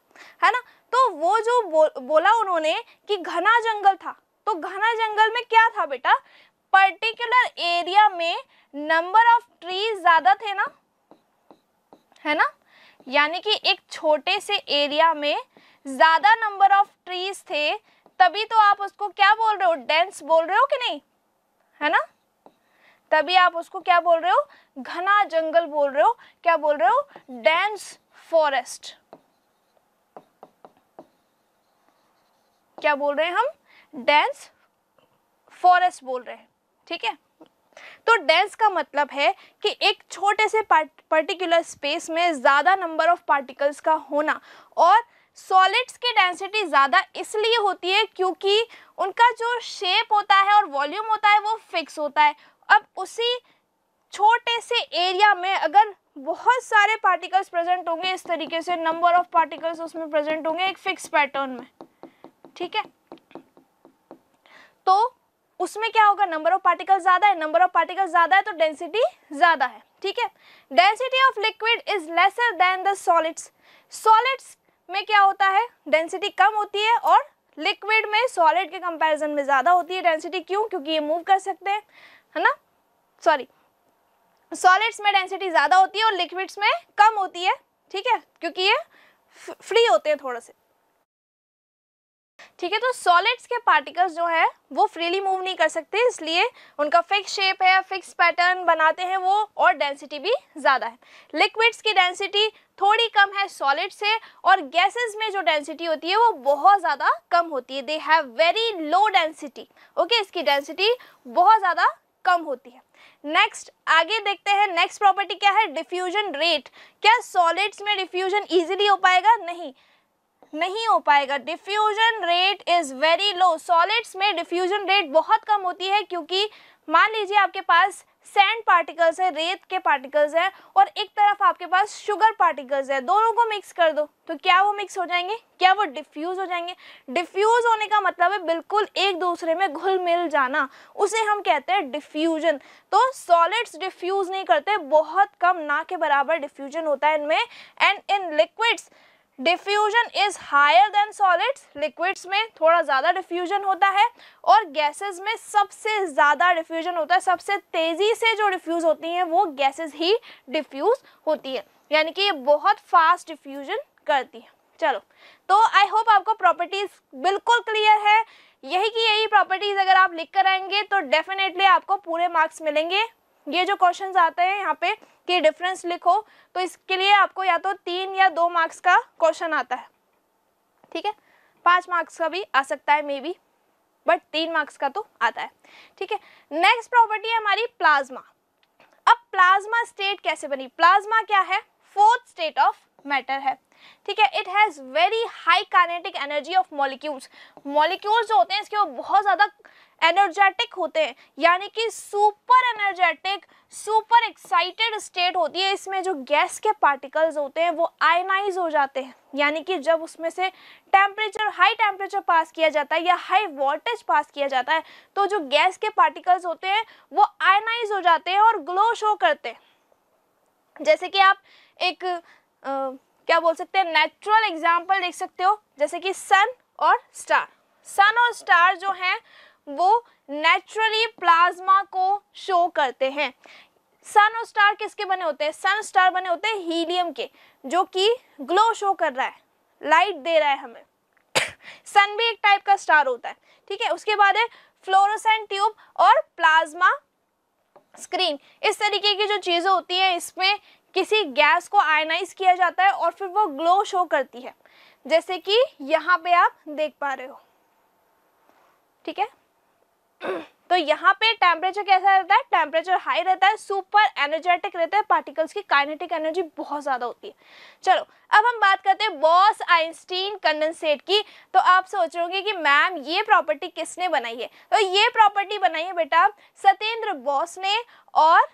है ना तो वो जो बो, बोला उन्होंने कि घना जंगल था तो घना जंगल में क्या था बेटा पर्टिकुलर एरिया में नंबर ऑफ ट्रीज ज़्यादा थे ना है ना यानी कि एक छोटे से एरिया में ज़्यादा नंबर ऑफ ट्रीज थे तभी तो आप उसको क्या बोल रहे हो डेंस बोल रहे हो कि नहीं है ना तभी आप उसको क्या बोल रहे हो घना जंगल बोल रहे हो क्या बोल रहे हो डेंस फॉरेस्ट क्या बोल रहे हैं हम डेंस फॉरेस्ट बोल रहे हैं ठीक है तो डेंस का मतलब है कि एक छोटे से पर्टिकुलर स्पेस में ज़्यादा नंबर ऑफ पार्टिकल्स का होना और सॉलिड्स की डेंसिटी ज़्यादा इसलिए होती है क्योंकि उनका जो शेप होता है और वॉल्यूम होता है वो फिक्स होता है अब उसी छोटे से एरिया में अगर बहुत सारे पार्टिकल्स प्रेजेंट होंगे इस तरीके से नंबर ऑफ पार्टिकल्स उसमें प्रेजेंट होंगे एक फिक्स पैटर्न में ठीक है तो उसमें क्या होगा नंबर ऑफ पार्टिकल्स ज्यादा है नंबर ऑफ पार्टिकल्स ज्यादा है तो डेंसिटी ज्यादा है ठीक है density of liquid is lesser than the solids solids में क्या होता है डेंसिटी कम होती है और लिक्विड में सॉलिड के कंपैरिजन में ज़्यादा होती है डेंसिटी क्यों क्योंकि ये मूव कर सकते हैं है ना सॉरी सॉलिड्स में डेंसिटी ज़्यादा होती है और लिक्विड्स में कम होती है ठीक है क्योंकि ये फ्री होते हैं थोड़े से ठीक है तो सॉलिड्स के पार्टिकल्स जो है वो फ्रीली मूव नहीं कर सकते इसलिए उनका फिक्स शेप है फिक्स पैटर्न बनाते हैं वो और डेंसिटी भी ज़्यादा है लिक्विड्स की डेंसिटी थोड़ी कम है सॉलिड से और गैसेस में जो डेंसिटी होती है वो बहुत ज़्यादा कम होती है they have very low density okay इसकी डेंसिटी बहुत ज़्यादा कम होती है नेक्स्ट आगे देखते हैं नेक्स्ट प्रॉपर्टी क्या है डिफ्यूजन रेट क्या सॉलिड्स में डिफ्यूजन इजीली हो पाएगा नहीं नहीं हो पाएगा diffusion rate is very low solids में डिफ्यूजन रेट बहुत कम होती है क्योंकि मान लीजिए आपके पास सैंड पार्टिकल्स है रेत के पार्टिकल्स है और एक तरफ आपके पास शुगर पार्टिकल्स है दोनों को मिक्स कर दो तो क्या वो मिक्स हो जाएंगे क्या वो डिफ्यूज़ हो जाएंगे डिफ्यूज़ होने का मतलब है बिल्कुल एक दूसरे में घुल मिल जाना उसे हम कहते हैं डिफ्यूजन तो सॉलिड्स डिफ्यूज़ नहीं करते बहुत कम ना के बराबर डिफ्यूजन होता है इनमें and in liquids diffusion is higher than solids liquids में थोड़ा ज़्यादा डिफ्यूजन होता है और गैसेस में सबसे ज़्यादा डिफ्यूजन होता है सबसे तेज़ी से जो डिफ्यूज़ होती हैं वो गैसेस ही डिफ्यूज़ होती है यानी कि ये बहुत फास्ट डिफ्यूजन करती है चलो तो आई होप आपको प्रॉपर्टीज बिल्कुल क्लियर है यही कि यही प्रॉपर्टीज अगर आप लिख कर आएंगे तो डेफिनेटली आपको पूरे मार्क्स मिलेंगे ये जो क्वेश्चन आते हैं यहाँ पे कि डिफरेंस लिखो तो इसके लिए आपको या तो तीन या दो मार्क्स का क्वेश्चन आता है ठीक है पाँच मार्क्स का भी आ सकता है मे बी बट तीन मार्क्स का तो आता है ठीक है नेक्स्ट प्रॉपर्टी है हमारी प्लाज्मा अब प्लाज्मा स्टेट कैसे बनी प्लाज्मा क्या है फोर्थ स्टेट ऑफ मैटर है ठीक है it has very high kinetic energy of molecules molecules जो होते हैं इसके वो बहुत ज़्यादा एनर्जेटिक होते हैं यानी कि super energetic super excited state होती है इसमें जो गैस के पार्टिकल्स होते हैं वो आयनाइज हो जाते हैं यानी कि जब उसमें से टेम्परेचर हाई टेम्परेचर पास किया जाता है या हाई वोल्टेज पास किया जाता है तो जो गैस के पार्टिकल्स होते हैं वो आयनाइज हो जाते हैं और ग्लो शो करते हैं जैसे कि आप एक आ, क्या बोल सकते हैं नेचुरल एग्जाम्पल देख सकते हो जैसे कि सन और स्टार सन और स्टार जो हैं वो नेचुरली प्लाज्मा को शो करते हैं सन और स्टार किसके बने होते हैं सन स्टार बने होते हैं हीलियम के जो कि ग्लो शो कर रहा है लाइट दे रहा है हमें सन भी एक टाइप का स्टार होता है ठीक है उसके बाद है फ्लोरोसेंट ट्यूब और प्लाज्मा स्क्रीन इस तरीके की जो चीज़ें होती है इसमें किसी गैस को आयनाइज किया जाता है और फिर वो ग्लो शो करती है जैसे कि यहाँ पे आप देख पा रहे हो ठीक है तो यहाँ पे टेम्परेचर कैसा रहता है टेम्परेचर हाई रहता है सुपर एनर्जेटिक रहता है पार्टिकल्स की काइनेटिक एनर्जी बहुत ज़्यादा होती है चलो अब हम बात करते हैं बॉस आइंस्टीन कंडेंसेट की तो आप सोच रहे होंगे कि मैम ये प्रॉपर्टी किसने बनाई है तो ये प्रॉपर्टी बनाई है बेटा सत्येंद्र बॉस ने और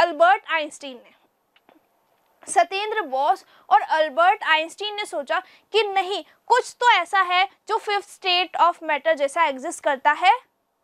अल्बर्ट आइंस्टीन ने सत्येंद्र बोस और अल्बर्ट आइंस्टीन ने सोचा कि नहीं कुछ तो ऐसा है जो फिफ्थ स्टेट ऑफ मैटर जैसा एग्जिस्ट करता है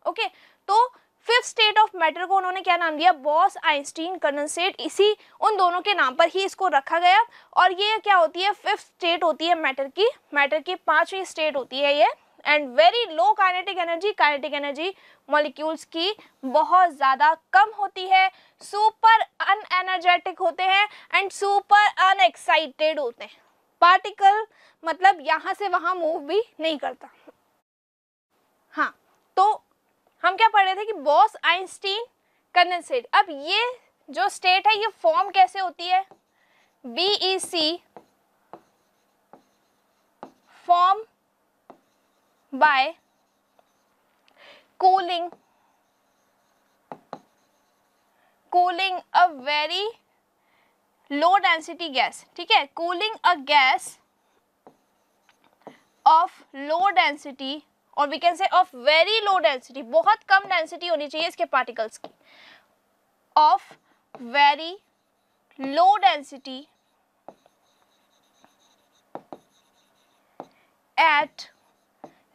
ओके तो फिफ्थ स्टेट ऑफ मैटर को उन्होंने क्या नाम दिया बॉस आइंस्टीन कंडेंसेट इसी उन दोनों के नाम पर ही इसको रखा गया और ये क्या होती है फिफ्थ स्टेट होती है मैटर की मैटर की पांचवी स्टेट होती है ये and very low kinetic energy kinetic energy molecules की बहुत ज़्यादा कम होती है सुपर अनएनर्जेटिक होते हैं एंड सुपर अनएक्साइटेड होते हैं पार्टिकल मतलब यहाँ से वहाँ मूव भी नहीं करता हाँ तो हम क्या पढ़ रहे थे कि बॉस आइंस्टीन कंडेंसेट अब ये जो स्टेट है ये फॉर्म कैसे होती है B C e form by cooling cooling a very low density gas ठीक है cooling a gas of low density और we can say of very low density बहुत कम डेंसिटी होनी चाहिए इसके पार्टिकल्स की of very low density at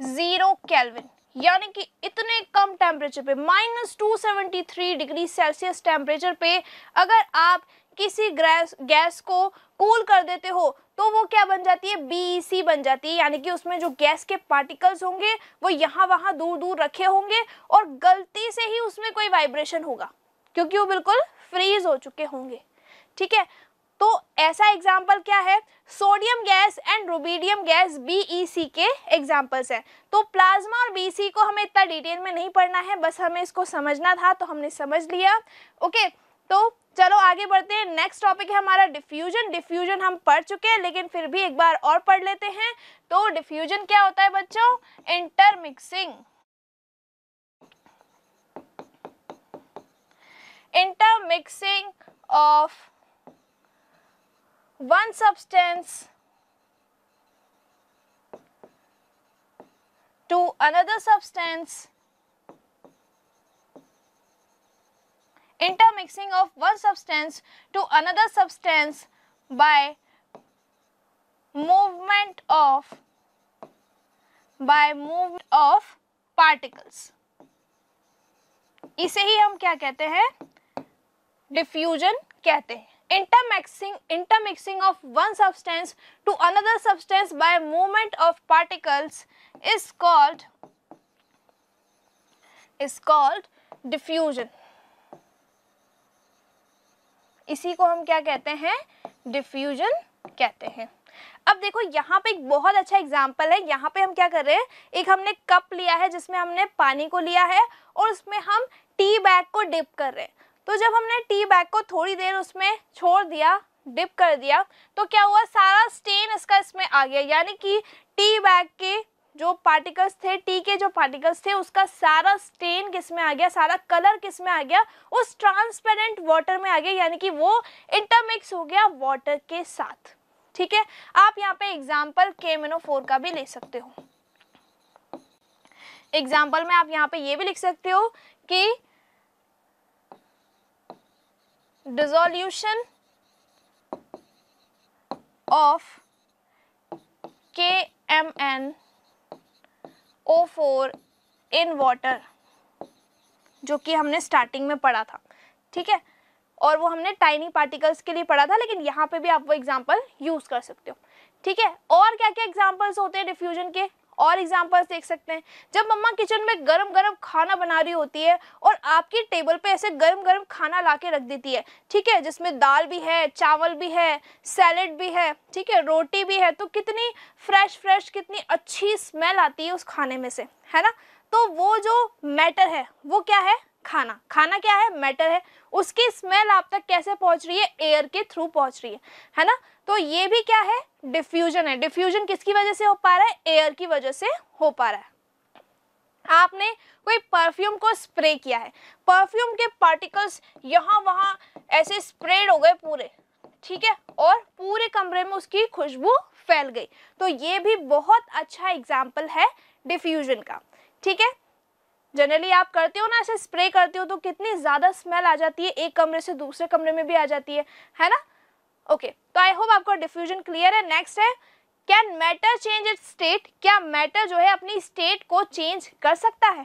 zero kelvin यानी कि इतने कम टेम्परेचर पे minus two seventy three degree Celsius temperature पे अगर आप किसी गैस गैस को कूल कर देते हो तो वो क्या बन जाती है बीईसी e बन जाती है यानी कि उसमें जो गैस के पार्टिकल्स होंगे वो यहाँ वहाँ दूर दूर रखे होंगे और गलती से ही उसमें कोई वाइब्रेशन होगा क्योंकि वो बिल्कुल फ्रीज हो चुके होंगे ठीक है तो ऐसा एग्जाम्पल क्या है sodium gas and rubidium gas BEC e के एग्जाम्पल्स हैं तो प्लाज्मा और बीसी e को हमें इतना डिटेल में नहीं पढ़ना है बस हमें इसको समझना था तो हमने समझ लिया ओके तो चलो आगे बढ़ते हैं नेक्स्ट टॉपिक है हमारा डिफ्यूजन डिफ्यूजन हम पढ़ चुके हैं लेकिन फिर भी एक बार और पढ़ लेते हैं तो डिफ्यूजन क्या होता है बच्चों intermixing intermixing of one substance to another substance intermixing of one substance to another substance by movement of by movement of particles इसे ही हम क्या कहते हैं डिफ्यूजन कहते हैं intermixing intermixing of one substance to another substance by movement of particles is called is called diffusion इसी को हम क्या कहते हैं डिफ्यूजन कहते हैं अब देखो यहाँ पे एक बहुत अच्छा एग्जाम्पल है यहाँ पे हम क्या कर रहे हैं एक हमने कप लिया है जिसमें हमने पानी को लिया है और उसमें हम टी बैग को डिप कर रहे हैं तो जब हमने टी बैग को थोड़ी देर उसमें छोड़ दिया डिप कर दिया तो क्या हुआ सारा स्टेन इसका इसमें आ गया यानी कि टी बैग के जो पार्टिकल्स थे टी के जो पार्टिकल्स थे उसका सारा स्टेन किस में आ गया सारा कलर किस में आ गया उस ट्रांसपेरेंट वाटर में आ गया यानी कि वो इंटरमिक्स हो गया वाटर के साथ ठीक है आप यहाँ पे एग्जाम्पल के फोर का भी ले सकते हो एग्जाम्पल में आप यहाँ पे ये भी लिख सकते हो कि dissolution of K M N four in water जो कि हमने स्टार्टिंग में पढ़ा था ठीक है और वो हमने टाइनी पार्टिकल्स के लिए पढ़ा था लेकिन यहाँ पे भी आप वो एग्जाम्पल यूज़ कर सकते हो ठीक है और क्या क्या एग्जाम्पल्स होते हैं डिफ्यूजन के और एग्जाम्पल्स देख सकते हैं जब मम्मा किचन में गरम गरम खाना बना रही होती है और आपकी टेबल पे ऐसे गरम गरम खाना ला के रख देती है ठीक है जिसमें दाल भी है चावल भी है सैलड भी है ठीक है रोटी भी है तो कितनी फ्रेश फ्रेश कितनी अच्छी स्मेल आती है उस खाने में से है ना तो वो जो मैटर है वो क्या है खाना खाना क्या है मैटर है उसकी स्मेल आप तक कैसे पहुंच रही है एयर के थ्रू पहुंच रही है है ना तो ये भी क्या है डिफ्यूजन है डिफ्यूजन किसकी वजह से हो पा रहा है एयर की वजह से हो पा रहा है आपने कोई परफ्यूम को स्प्रे किया है परफ्यूम के पार्टिकल्स यहाँ वहाँ ऐसे स्प्रेड हो गए पूरे ठीक है और पूरे कमरे में उसकी खुशबू फैल गई तो ये भी बहुत अच्छा एग्जाम्पल है डिफ्यूजन का ठीक है जनरली आप करते हो ना ऐसे स्प्रे करते हो तो कितनी ज़्यादा स्मेल आ जाती है एक कमरे से दूसरे कमरे में भी आ जाती है है ना ओके okay, तो आई होप आपको डिफ्यूजन क्लियर है नेक्स्ट है can matter change it state क्या मैटर जो है अपनी स्टेट को चेंज कर सकता है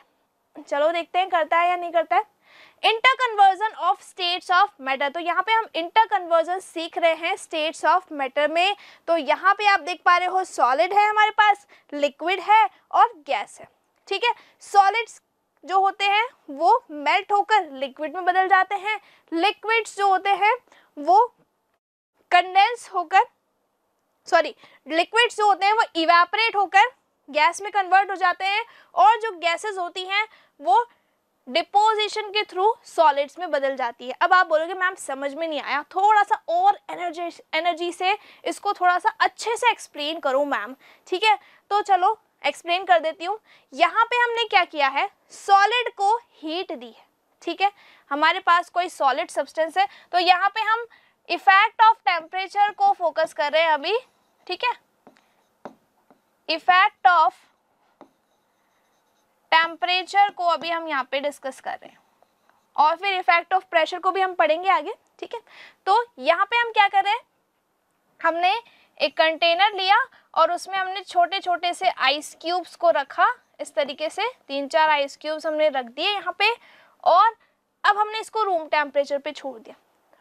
चलो देखते हैं करता है या नहीं करता है inter conversion of states of matter तो यहाँ पे हम इंटर कन्वर्जन सीख रहे हैं स्टेट्स ऑफ मैटर में तो यहाँ पे आप देख पा रहे हो सॉलिड है हमारे पास लिक्विड है और गैस है ठीक है सॉलिड्स जो होते हैं वो मेल्ट होकर लिक्विड में बदल जाते हैं लिक्विड्स जो होते हैं वो कंडेंस होकर सॉरी लिक्विड्स जो होते हैं वो इवेपरेट होकर गैस में कन्वर्ट हो जाते हैं और जो गैसेस होती हैं वो डिपोजिशन के थ्रू सॉलिड्स में बदल जाती है अब आप बोलोगे मैम समझ में नहीं आया थोड़ा सा और एनर्जी एनर्जी से इसको थोड़ा सा अच्छे से एक्सप्लेन करूँ मैम ठीक है तो चलो एक्सप्लेन कर देती हूँ यहाँ पे हमने क्या किया है सॉलिड को हीट दी है ठीक है हमारे पास कोई सॉलिड सब्सटेंस है तो यहाँ पे हम इफेक्ट ऑफ टेम्परेचर को फोकस कर रहे हैं अभी ठीक है इफेक्ट ऑफ टेम्परेचर को अभी हम यहाँ पे डिस्कस कर रहे हैं और फिर इफेक्ट ऑफ प्रेशर को भी हम पढ़ेंगे आगे ठीक है तो यहाँ पे हम क्या कर रहे हैं हमने एक कंटेनर लिया और उसमें हमने छोटे छोटे से आइस क्यूब्स को रखा इस तरीके से तीन चार आइस क्यूब्स हमने रख दिए यहाँ पे और अब हमने इसको रूम टेम्परेचर पे छोड़ दिया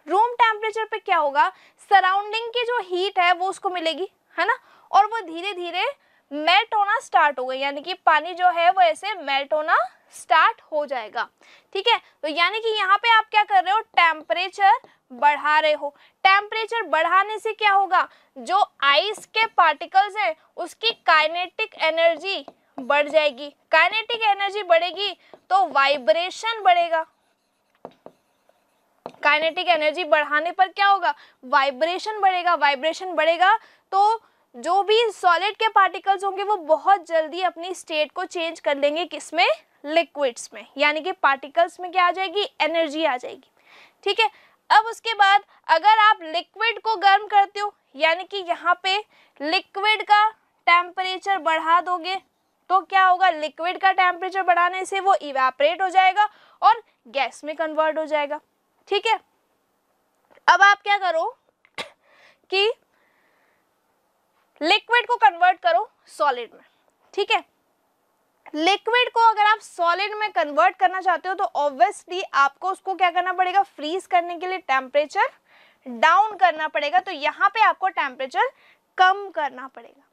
रूम टेम्परेचर पे क्या होगा सराउंडिंग की जो हीट है वो उसको मिलेगी है ना और वो धीरे धीरे मेल्ट होना स्टार्ट हो गई यानी कि पानी जो है वो ऐसे मेल्ट होना स्टार्ट हो जाएगा ठीक है तो यानी कि यहाँ पे आप क्या कर रहे हो टेम्परेचर बढ़ा रहे हो टेम्परेचर बढ़ाने से क्या होगा जो आइस के पार्टिकल्स हैं उसकी काइनेटिक एनर्जी बढ़ जाएगी काइनेटिक एनर्जी बढ़ेगी तो वाइब्रेशन बढ़ेगा काइनेटिक एनर्जी बढ़ाने पर क्या होगा वाइब्रेशन बढ़ेगा वाइब्रेशन बढ़ेगा तो जो भी सॉलिड के पार्टिकल्स होंगे वो बहुत जल्दी अपनी स्टेट को चेंज कर लेंगे किसमें लिक्विड्स में यानी कि पार्टिकल्स में क्या आ जाएगी एनर्जी आ जाएगी ठीक है अब उसके बाद अगर आप लिक्विड को गर्म करते हो यानी कि यहाँ पे लिक्विड का टेम्परेचर बढ़ा दोगे तो क्या होगा लिक्विड का टेम्परेचर बढ़ाने से वो इवेपरेट हो जाएगा और गैस में कन्वर्ट हो जाएगा ठीक है अब आप क्या करो कि लिक्विड को कन्वर्ट करो सॉलिड में ठीक है लिक्विड को अगर आप सॉलिड में कन्वर्ट करना चाहते हो तो ऑब्वियसली आपको उसको क्या करना पड़ेगा फ्रीज करने के लिए टेम्परेचर डाउन करना पड़ेगा तो यहाँ पे आपको टेम्परेचर कम करना पड़ेगा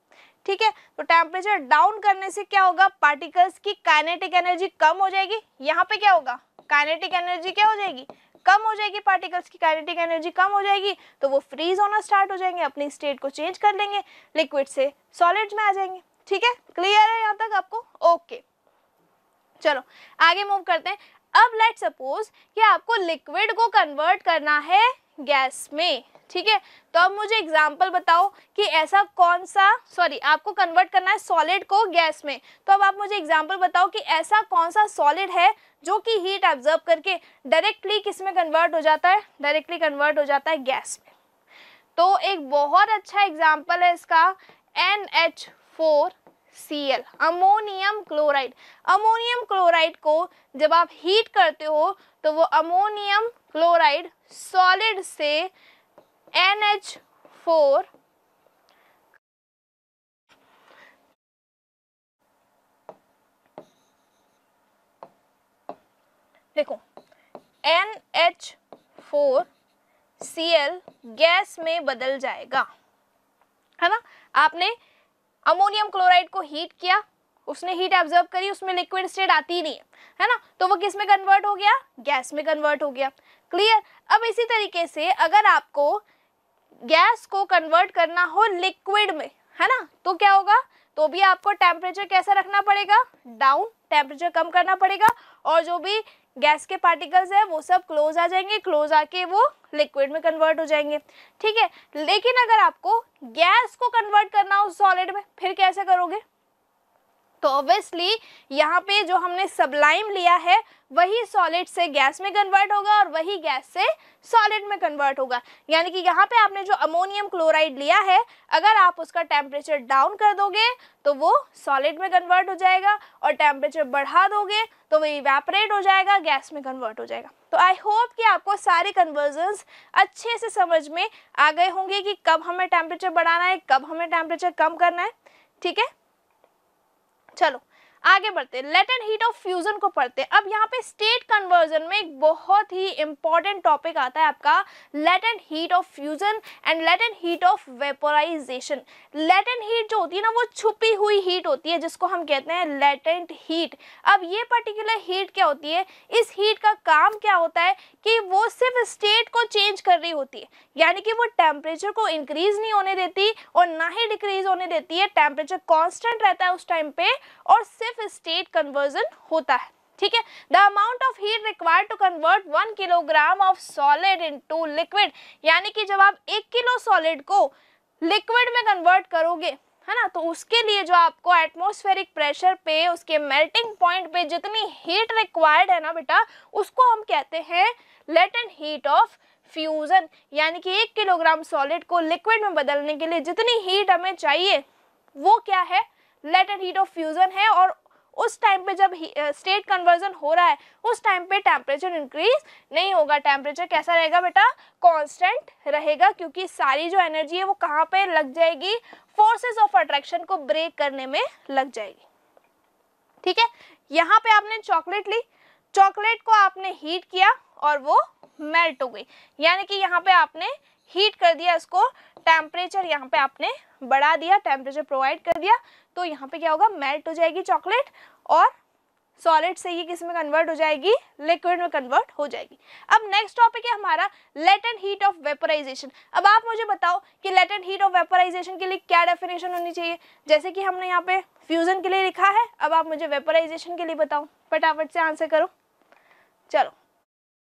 ठीक है तो टेम्परेचर डाउन करने से क्या होगा पार्टिकल्स की काइनेटिक एनर्जी कम हो जाएगी यहाँ पे क्या होगा काइनेटिक एनर्जी क्या हो जाएगी कम हो जाएगी पार्टिकल्स की काइनेटिक एनर्जी कम हो जाएगी तो वो फ्रीज होना स्टार्ट हो जाएंगे अपनी स्टेट को चेंज कर लेंगे लिक्विड से सॉलिड्स में आ जाएंगे ठीक है क्लियर है यहाँ तक आपको ओके okay. चलो आगे मूव करते हैं अब लेट सपोज कि आपको लिक्विड को कन्वर्ट करना है गैस में ठीक है तो अब मुझे एग्जाम्पल बताओ कि ऐसा कौन सा सॉरी आपको कन्वर्ट करना है सॉलिड को गैस में तो अब आप मुझे एग्जाम्पल बताओ कि ऐसा कौन सा सॉलिड है जो कि हीट ऑब्जर्व करके डायरेक्टली किस में कन्वर्ट हो जाता है डायरेक्टली कन्वर्ट हो जाता है गैस में तो एक बहुत अच्छा एग्जाम्पल है इसका N H four C L ammonium chloride ammonium chloride को जब आप हीट करते हो तो वो अमोनियम क्लोराइड सॉलिड से एन एच फोर देखो N H four C L gas में बदल जाएगा है ना आपने अमोनियम क्लोराइड को हीट किया उसने हीट एब्जर्व करी उसमें लिक्विड स्टेट आती ही नहीं है है ना तो वो किस में कन्वर्ट हो गया गैस में कन्वर्ट हो गया क्लियर अब इसी तरीके से अगर आपको गैस को कन्वर्ट करना हो लिक्विड में है ना तो क्या होगा तो भी आपको टेम्परेचर कैसा रखना पड़ेगा डाउन टेम्परेचर कम करना पड़ेगा और जो भी गैस के पार्टिकल्स है वो सब क्लोज आ जाएंगे क्लोज आके वो लिक्विड में कन्वर्ट हो जाएंगे ठीक है लेकिन अगर आपको गैस को कन्वर्ट करना हो सॉलिड में फिर कैसे करोगे तो ऑब्वियसली यहाँ पे जो हमने सबलाइम लिया है वही सॉलिड से गैस में कन्वर्ट होगा और वही गैस से सॉलिड में कन्वर्ट होगा यानी कि यहाँ पे आपने जो अमोनियम क्लोराइड लिया है अगर आप उसका टेम्परेचर डाउन कर दोगे तो वो सॉलिड में कन्वर्ट हो जाएगा और टेम्परेचर बढ़ा दोगे तो वो इवेपरेट हो जाएगा गैस में कन्वर्ट हो जाएगा तो आई होप कि आपको सारे कन्वर्जन अच्छे से समझ में आ गए होंगे कि कब हमें टेम्परेचर बढ़ाना है कब हमें टेम्परेचर कम करना है ठीक है Chalo. आगे बढ़ते लेटेंट हीट ऑफ फ्यूजन को पढ़ते हैं अब यहाँ पे स्टेट कन्वर्जन में एक बहुत ही इंपॉर्टेंट टॉपिक आता है आपका latent heat of fusion and latent heat of vaporisation latent heat जो होती है ना वो छुपी हुई हीट होती है जिसको हम कहते हैं लेटेंट हीट अब ये पर्टिकुलर हीट क्या होती है इस हीट का काम क्या होता है कि वो सिर्फ स्टेट को चेंज कर रही होती है यानी कि वो टेम्परेचर को इंक्रीज नहीं होने देती और ना ही डिक्रीज होने देती है टेम्परेचर कॉन्स्टेंट रहता है उस टाइम पे और सिर्फ लाइफ स्टेट कन्वर्जन होता है ठीक है the amount of heat require to convert one kilogram of solid into liquid यानी कि जब आप एक किलो सॉलिड को लिक्विड में कन्वर्ट करोगे है ना तो उसके लिए जो आपको एटमॉस्फेरिक प्रेशर पे उसके मेल्टिंग पॉइंट पे जितनी हीट रिक्वायर्ड है ना बेटा उसको हम कहते हैं लेटेंट हीट ऑफ फ्यूज़न यानी कि एक किलोग्राम सॉलिड को लिक्विड में बदलने के लिए जितनी हीट हमें चाहिए वो क्या है लेटेंट हीट ऑफ फ्यूज़न है और उस टाइम पे जब स्टेट कन्वर्जन हो रहा है उस टाइम पे टेम्परेचर इंक्रीज नहीं होगा टेम्परेचर कैसा रहेगा बेटा कांस्टेंट रहेगा क्योंकि सारी जो एनर्जी है वो कहाँ पे लग जाएगी फोर्सेस ऑफ अट्रैक्शन को ब्रेक करने में लग जाएगी ठीक है यहाँ पे आपने चॉकलेट ली चॉकलेट को आपने हीट किया और वो मेल्ट हो गई यानी कि यहाँ पे आपने हीट कर दिया इसको टेम्परेचर यहाँ पे आपने बढ़ा दिया टेम्परेचर प्रोवाइड कर दिया तो यहाँ पे क्या होगा मेल्ट हो जाएगी चॉकलेट और सॉलिड से ये किस में कन्वर्ट हो जाएगी लिक्विड में कन्वर्ट हो जाएगी अब नेक्स्ट टॉपिक है हमारा लेटेंट हीट ऑफ वेपराइजेशन अब आप मुझे बताओ कि लेटेंट हीट ऑफ वेपराइजेशन के लिए क्या डेफिनेशन होनी चाहिए जैसे कि हमने यहाँ पे फ्यूजन के लिए लिखा है अब आप मुझे वेपराइजेशन के लिए बताओ फटाफट से आंसर करो चलो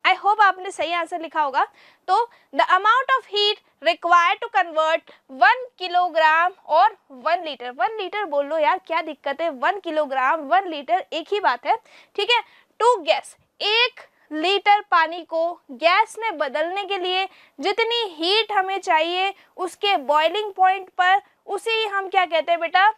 आई होप आपने सही आंसर लिखा होगा तो the amount of heat require to convert one kilogram और वन लीटर वन लीटर बोल लो यार क्या दिक्कत है वन किलोग्राम वन लीटर एक ही बात है ठीक है टू गैस एक लीटर पानी को गैस में बदलने के लिए जितनी हीट हमें चाहिए उसके बॉइलिंग पॉइंट पर उसे ही हम क्या कहते हैं बेटा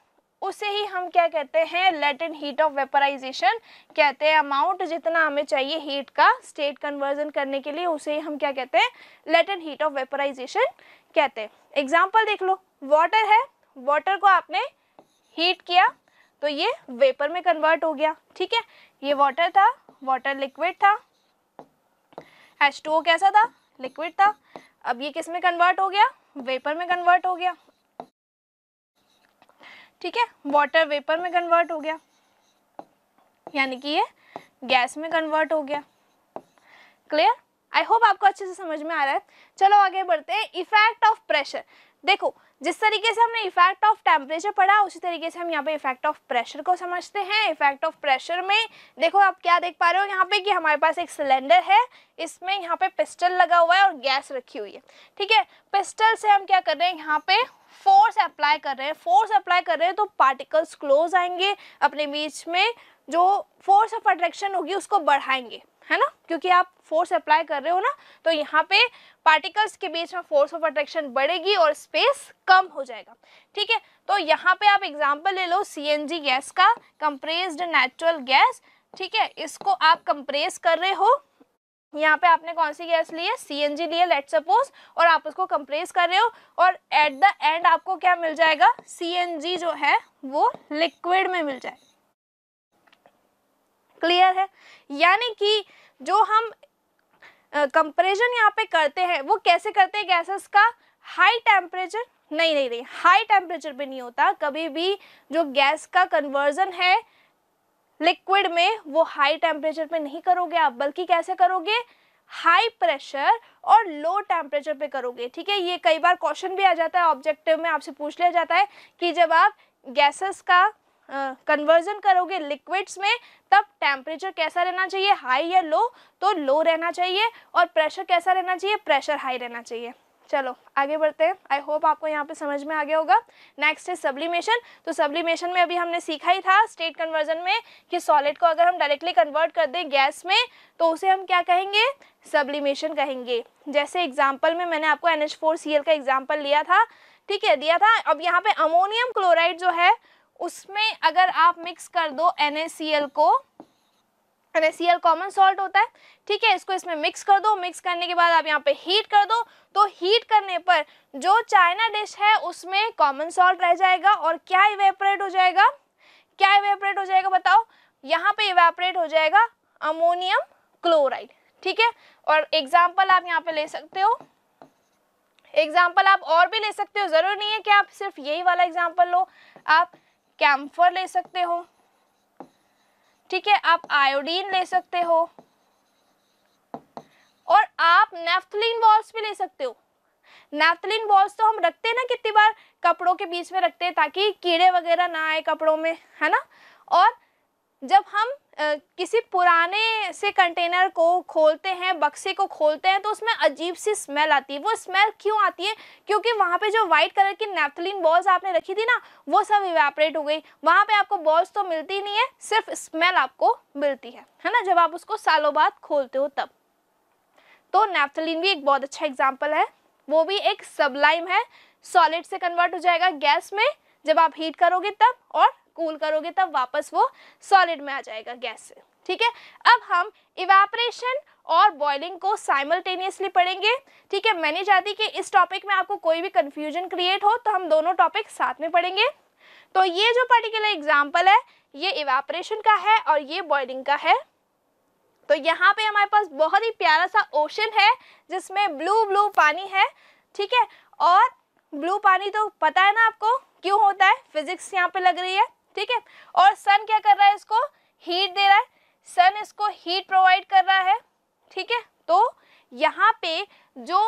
उसे ही हम क्या कहते हैं लेटेंट हीट ऑफ वेपराइजेशन कहते हैं अमाउंट जितना हमें चाहिए हीट का स्टेट कन्वर्जन करने के लिए उसे ही हम क्या कहते हैं लेटेंट हीट ऑफ वेपराइजेशन कहते हैं एग्जाम्पल देख लो वाटर है वाटर को आपने हीट किया तो ये वेपर में कन्वर्ट हो गया ठीक है ये वाटर था वाटर लिक्विड था एच कैसा था लिक्विड था अब ये किस में कन्वर्ट हो गया वेपर में कन्वर्ट हो गया ठीक है वाटर वेपर में कन्वर्ट हो गया यानी कि ये गैस में कन्वर्ट हो गया क्लियर आई होप आपको अच्छे से समझ में आ रहा है चलो आगे बढ़ते हैं इफेक्ट ऑफ प्रेशर देखो जिस तरीके से हमने इफेक्ट ऑफ टेम्परेचर पढ़ा उसी तरीके से हम यहाँ पे इफेक्ट ऑफ प्रेशर को समझते हैं इफेक्ट ऑफ प्रेशर में देखो आप क्या देख पा रहे हो यहाँ पे कि हमारे पास एक सिलेंडर है इसमें यहाँ पे पिस्टल लगा हुआ है और गैस रखी हुई है ठीक है पिस्टल से हम क्या कर रहे हैं यहाँ पे फोर्स अप्लाई कर रहे हैं फोर्स अप्लाई कर रहे हैं तो पार्टिकल्स क्लोज आएंगे अपने बीच में जो फोर्स ऑफ अट्रैक्शन होगी उसको बढ़ाएंगे है ना क्योंकि आप फोर्स अप्लाई कर रहे हो ना तो यहाँ पे पार्टिकल्स के बीच में फोर्स ऑफ अट्रैक्शन बढ़ेगी और स्पेस कम हो जाएगा ठीक है तो यहाँ पे आप एग्जांपल ले लो सीएनजी गैस का कंप्रेस्ड नेचुरल गैस ठीक है इसको आप कंप्रेस कर रहे हो यहाँ पे आपने कौन सी गैस ली है सी एन जी लिया लेट सपोज और आप उसको कंप्रेस कर रहे हो और एट द एंड आपको क्या मिल जाएगा सी एन जी जो है वो लिक्विड में मिल जाए क्लियर है यानी कि जो हम कंपेरिजन uh, यहाँ पे करते हैं वो कैसे करते हैं गैसेस का हाई टेम्परेचर नहीं नहीं नहीं हाई टेम्परेचर पे नहीं होता कभी भी जो गैस का कन्वर्जन है लिक्विड में वो हाई टेम्परेचर पे नहीं करोगे आप बल्कि कैसे करोगे हाई प्रेशर और लो टेम्परेचर पे करोगे ठीक है ये कई बार क्वेश्चन भी आ जाता है ऑब्जेक्टिव में आपसे पूछ लिया जाता है कि जब आप गैसेस का कन्वर्जन uh, करोगे लिक्विड्स में तब टेम्परेचर कैसा रहना चाहिए हाई या लो तो लो रहना चाहिए और प्रेशर कैसा रहना चाहिए प्रेशर हाई रहना चाहिए चलो आगे बढ़ते हैं आई होप आपको यहाँ पे समझ में आ गया होगा नेक्स्ट है सब्लिमेशन तो सब्लिमेशन में अभी हमने सीखा ही था स्टेट कन्वर्जन में कि सॉलिड को अगर हम डायरेक्टली कन्वर्ट कर दें गैस में तो उसे हम क्या कहेंगे सब्लिमेशन कहेंगे जैसे एग्जाम्पल में मैंने आपको N H four C L का एग्जाम्पल लिया था ठीक है दिया था अब यहाँ पे अमोनियम क्लोराइड जो है उसमें अगर आप मिक्स कर दो एन को एन एस कॉमन सॉल्ट होता है ठीक है इसको इसमें मिक्स कर दो मिक्स करने के बाद आप यहाँ पे हीट कर दो तो हीट करने पर जो चाइना डिश है उसमें कॉमन सॉल्ट रह जाएगा और क्या इवेपरेट हो जाएगा क्या इवेपरेट हो जाएगा बताओ यहाँ पे इवेपरेट हो जाएगा अमोनियम क्लोराइड ठीक है और एग्जाम्पल आप यहाँ पे ले सकते हो एग्जाम्पल आप और भी ले सकते हो ज़रूरी नहीं है कि आप सिर्फ यही वाला एग्जाम्पल लो आप कैम्फर ले सकते हो ठीक है आप आयोडीन ले सकते हो और आप नेफ्थलिन बॉल्स भी ले सकते हो नेफ्थलिन बॉल्स तो हम रखते हैं ना कितनी बार कपड़ों के बीच में रखते हैं ताकि कीड़े वगैरह ना आए कपड़ों में है ना और जब हम किसी पुराने से कंटेनर को खोलते हैं बक्से को खोलते हैं तो उसमें अजीब सी स्मेल आती है वो स्मेल क्यों आती है क्योंकि वहाँ पे जो वाइट कलर की नेफ्थलिन बॉल्स आपने रखी थी ना वो सब इवेपरेट हो गई वहाँ पे आपको बॉल्स तो मिलती नहीं है सिर्फ स्मेल आपको मिलती है है ना जब आप उसको सालों बाद खोलते हो तब तो नेफ्थलिन भी एक बहुत अच्छा एग्जाम्पल है वो भी एक सबलाइम है सॉलिड से कन्वर्ट हो जाएगा गैस में जब आप हीट करोगे तब और कूल करोगे तब वापस वो सॉलिड में आ जाएगा गैस से ठीक है अब हम इवेपरेशन और बॉइलिंग को साइमल्टेनियसली पढ़ेंगे ठीक है मैंने चाहती कि इस टॉपिक में आपको कोई भी कन्फ्यूजन क्रिएट हो तो हम दोनों टॉपिक साथ में पढ़ेंगे तो ये जो पर्टिकुलर एग्जाम्पल है ये इवेपरेशन का है और ये बॉइलिंग का है तो यहाँ पे हमारे पास बहुत ही प्यारा सा ओशन है जिसमें ब्लू ब्लू पानी है ठीक है और ब्लू पानी तो पता है ना आपको क्यों होता है फिजिक्स यहाँ पे लग रही है ठीक है और सन क्या कर रहा है इसको हीट दे रहा है सन इसको हीट प्रोवाइड कर रहा है ठीक है तो यहाँ पे जो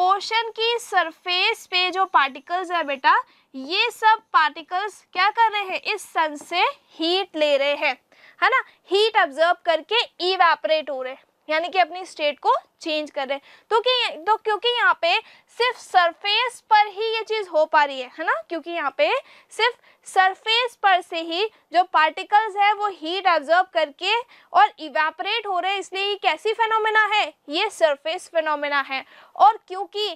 ओशन की सरफेस पे जो पार्टिकल्स है बेटा ये सब पार्टिकल्स क्या कर रहे हैं इस सन से हीट ले रहे हैं है ना हीट ऑब्जर्व करके इवेपरेट हो रहे हैं यानी कि अपनी स्टेट को चेंज कर रहे तो कि तो क्योंकि यहाँ पे सिर्फ सरफेस पर ही ये चीज़ हो पा रही है है ना क्योंकि यहाँ पे सिर्फ सरफेस पर से ही जो पार्टिकल्स है वो हीट ऑब्जर्व करके और इवेपरेट हो रहे हैं इसलिए ये कैसी फेनोमेना है ये सरफेस फेनोमेना है और क्योंकि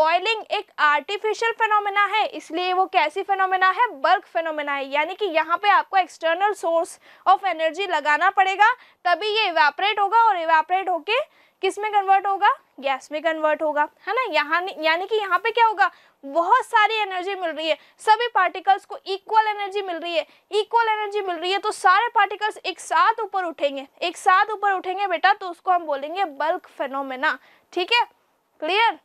बॉयलिंग एक आर्टिफिशियल फेनोमेना है इसलिए वो कैसी फेनोमेना है बर्क फेनोमेना है यानी कि यहाँ पे आपको एक्सटर्नल सोर्स ऑफ एनर्जी लगाना पड़ेगा तभी ये इवेपरेट होगा और इवेपरेट होके किस में कन्वर्ट होगा गैस में कन्वर्ट होगा है ना यहाँ यानी कि यहाँ पे क्या होगा बहुत सारी एनर्जी मिल रही है सभी पार्टिकल्स को इक्वल एनर्जी मिल रही है इक्वल एनर्जी मिल रही है तो सारे पार्टिकल्स एक साथ ऊपर उठेंगे एक साथ ऊपर उठेंगे बेटा तो उसको हम बोलेंगे बल्क फेनोमेना ठीक है क्लियर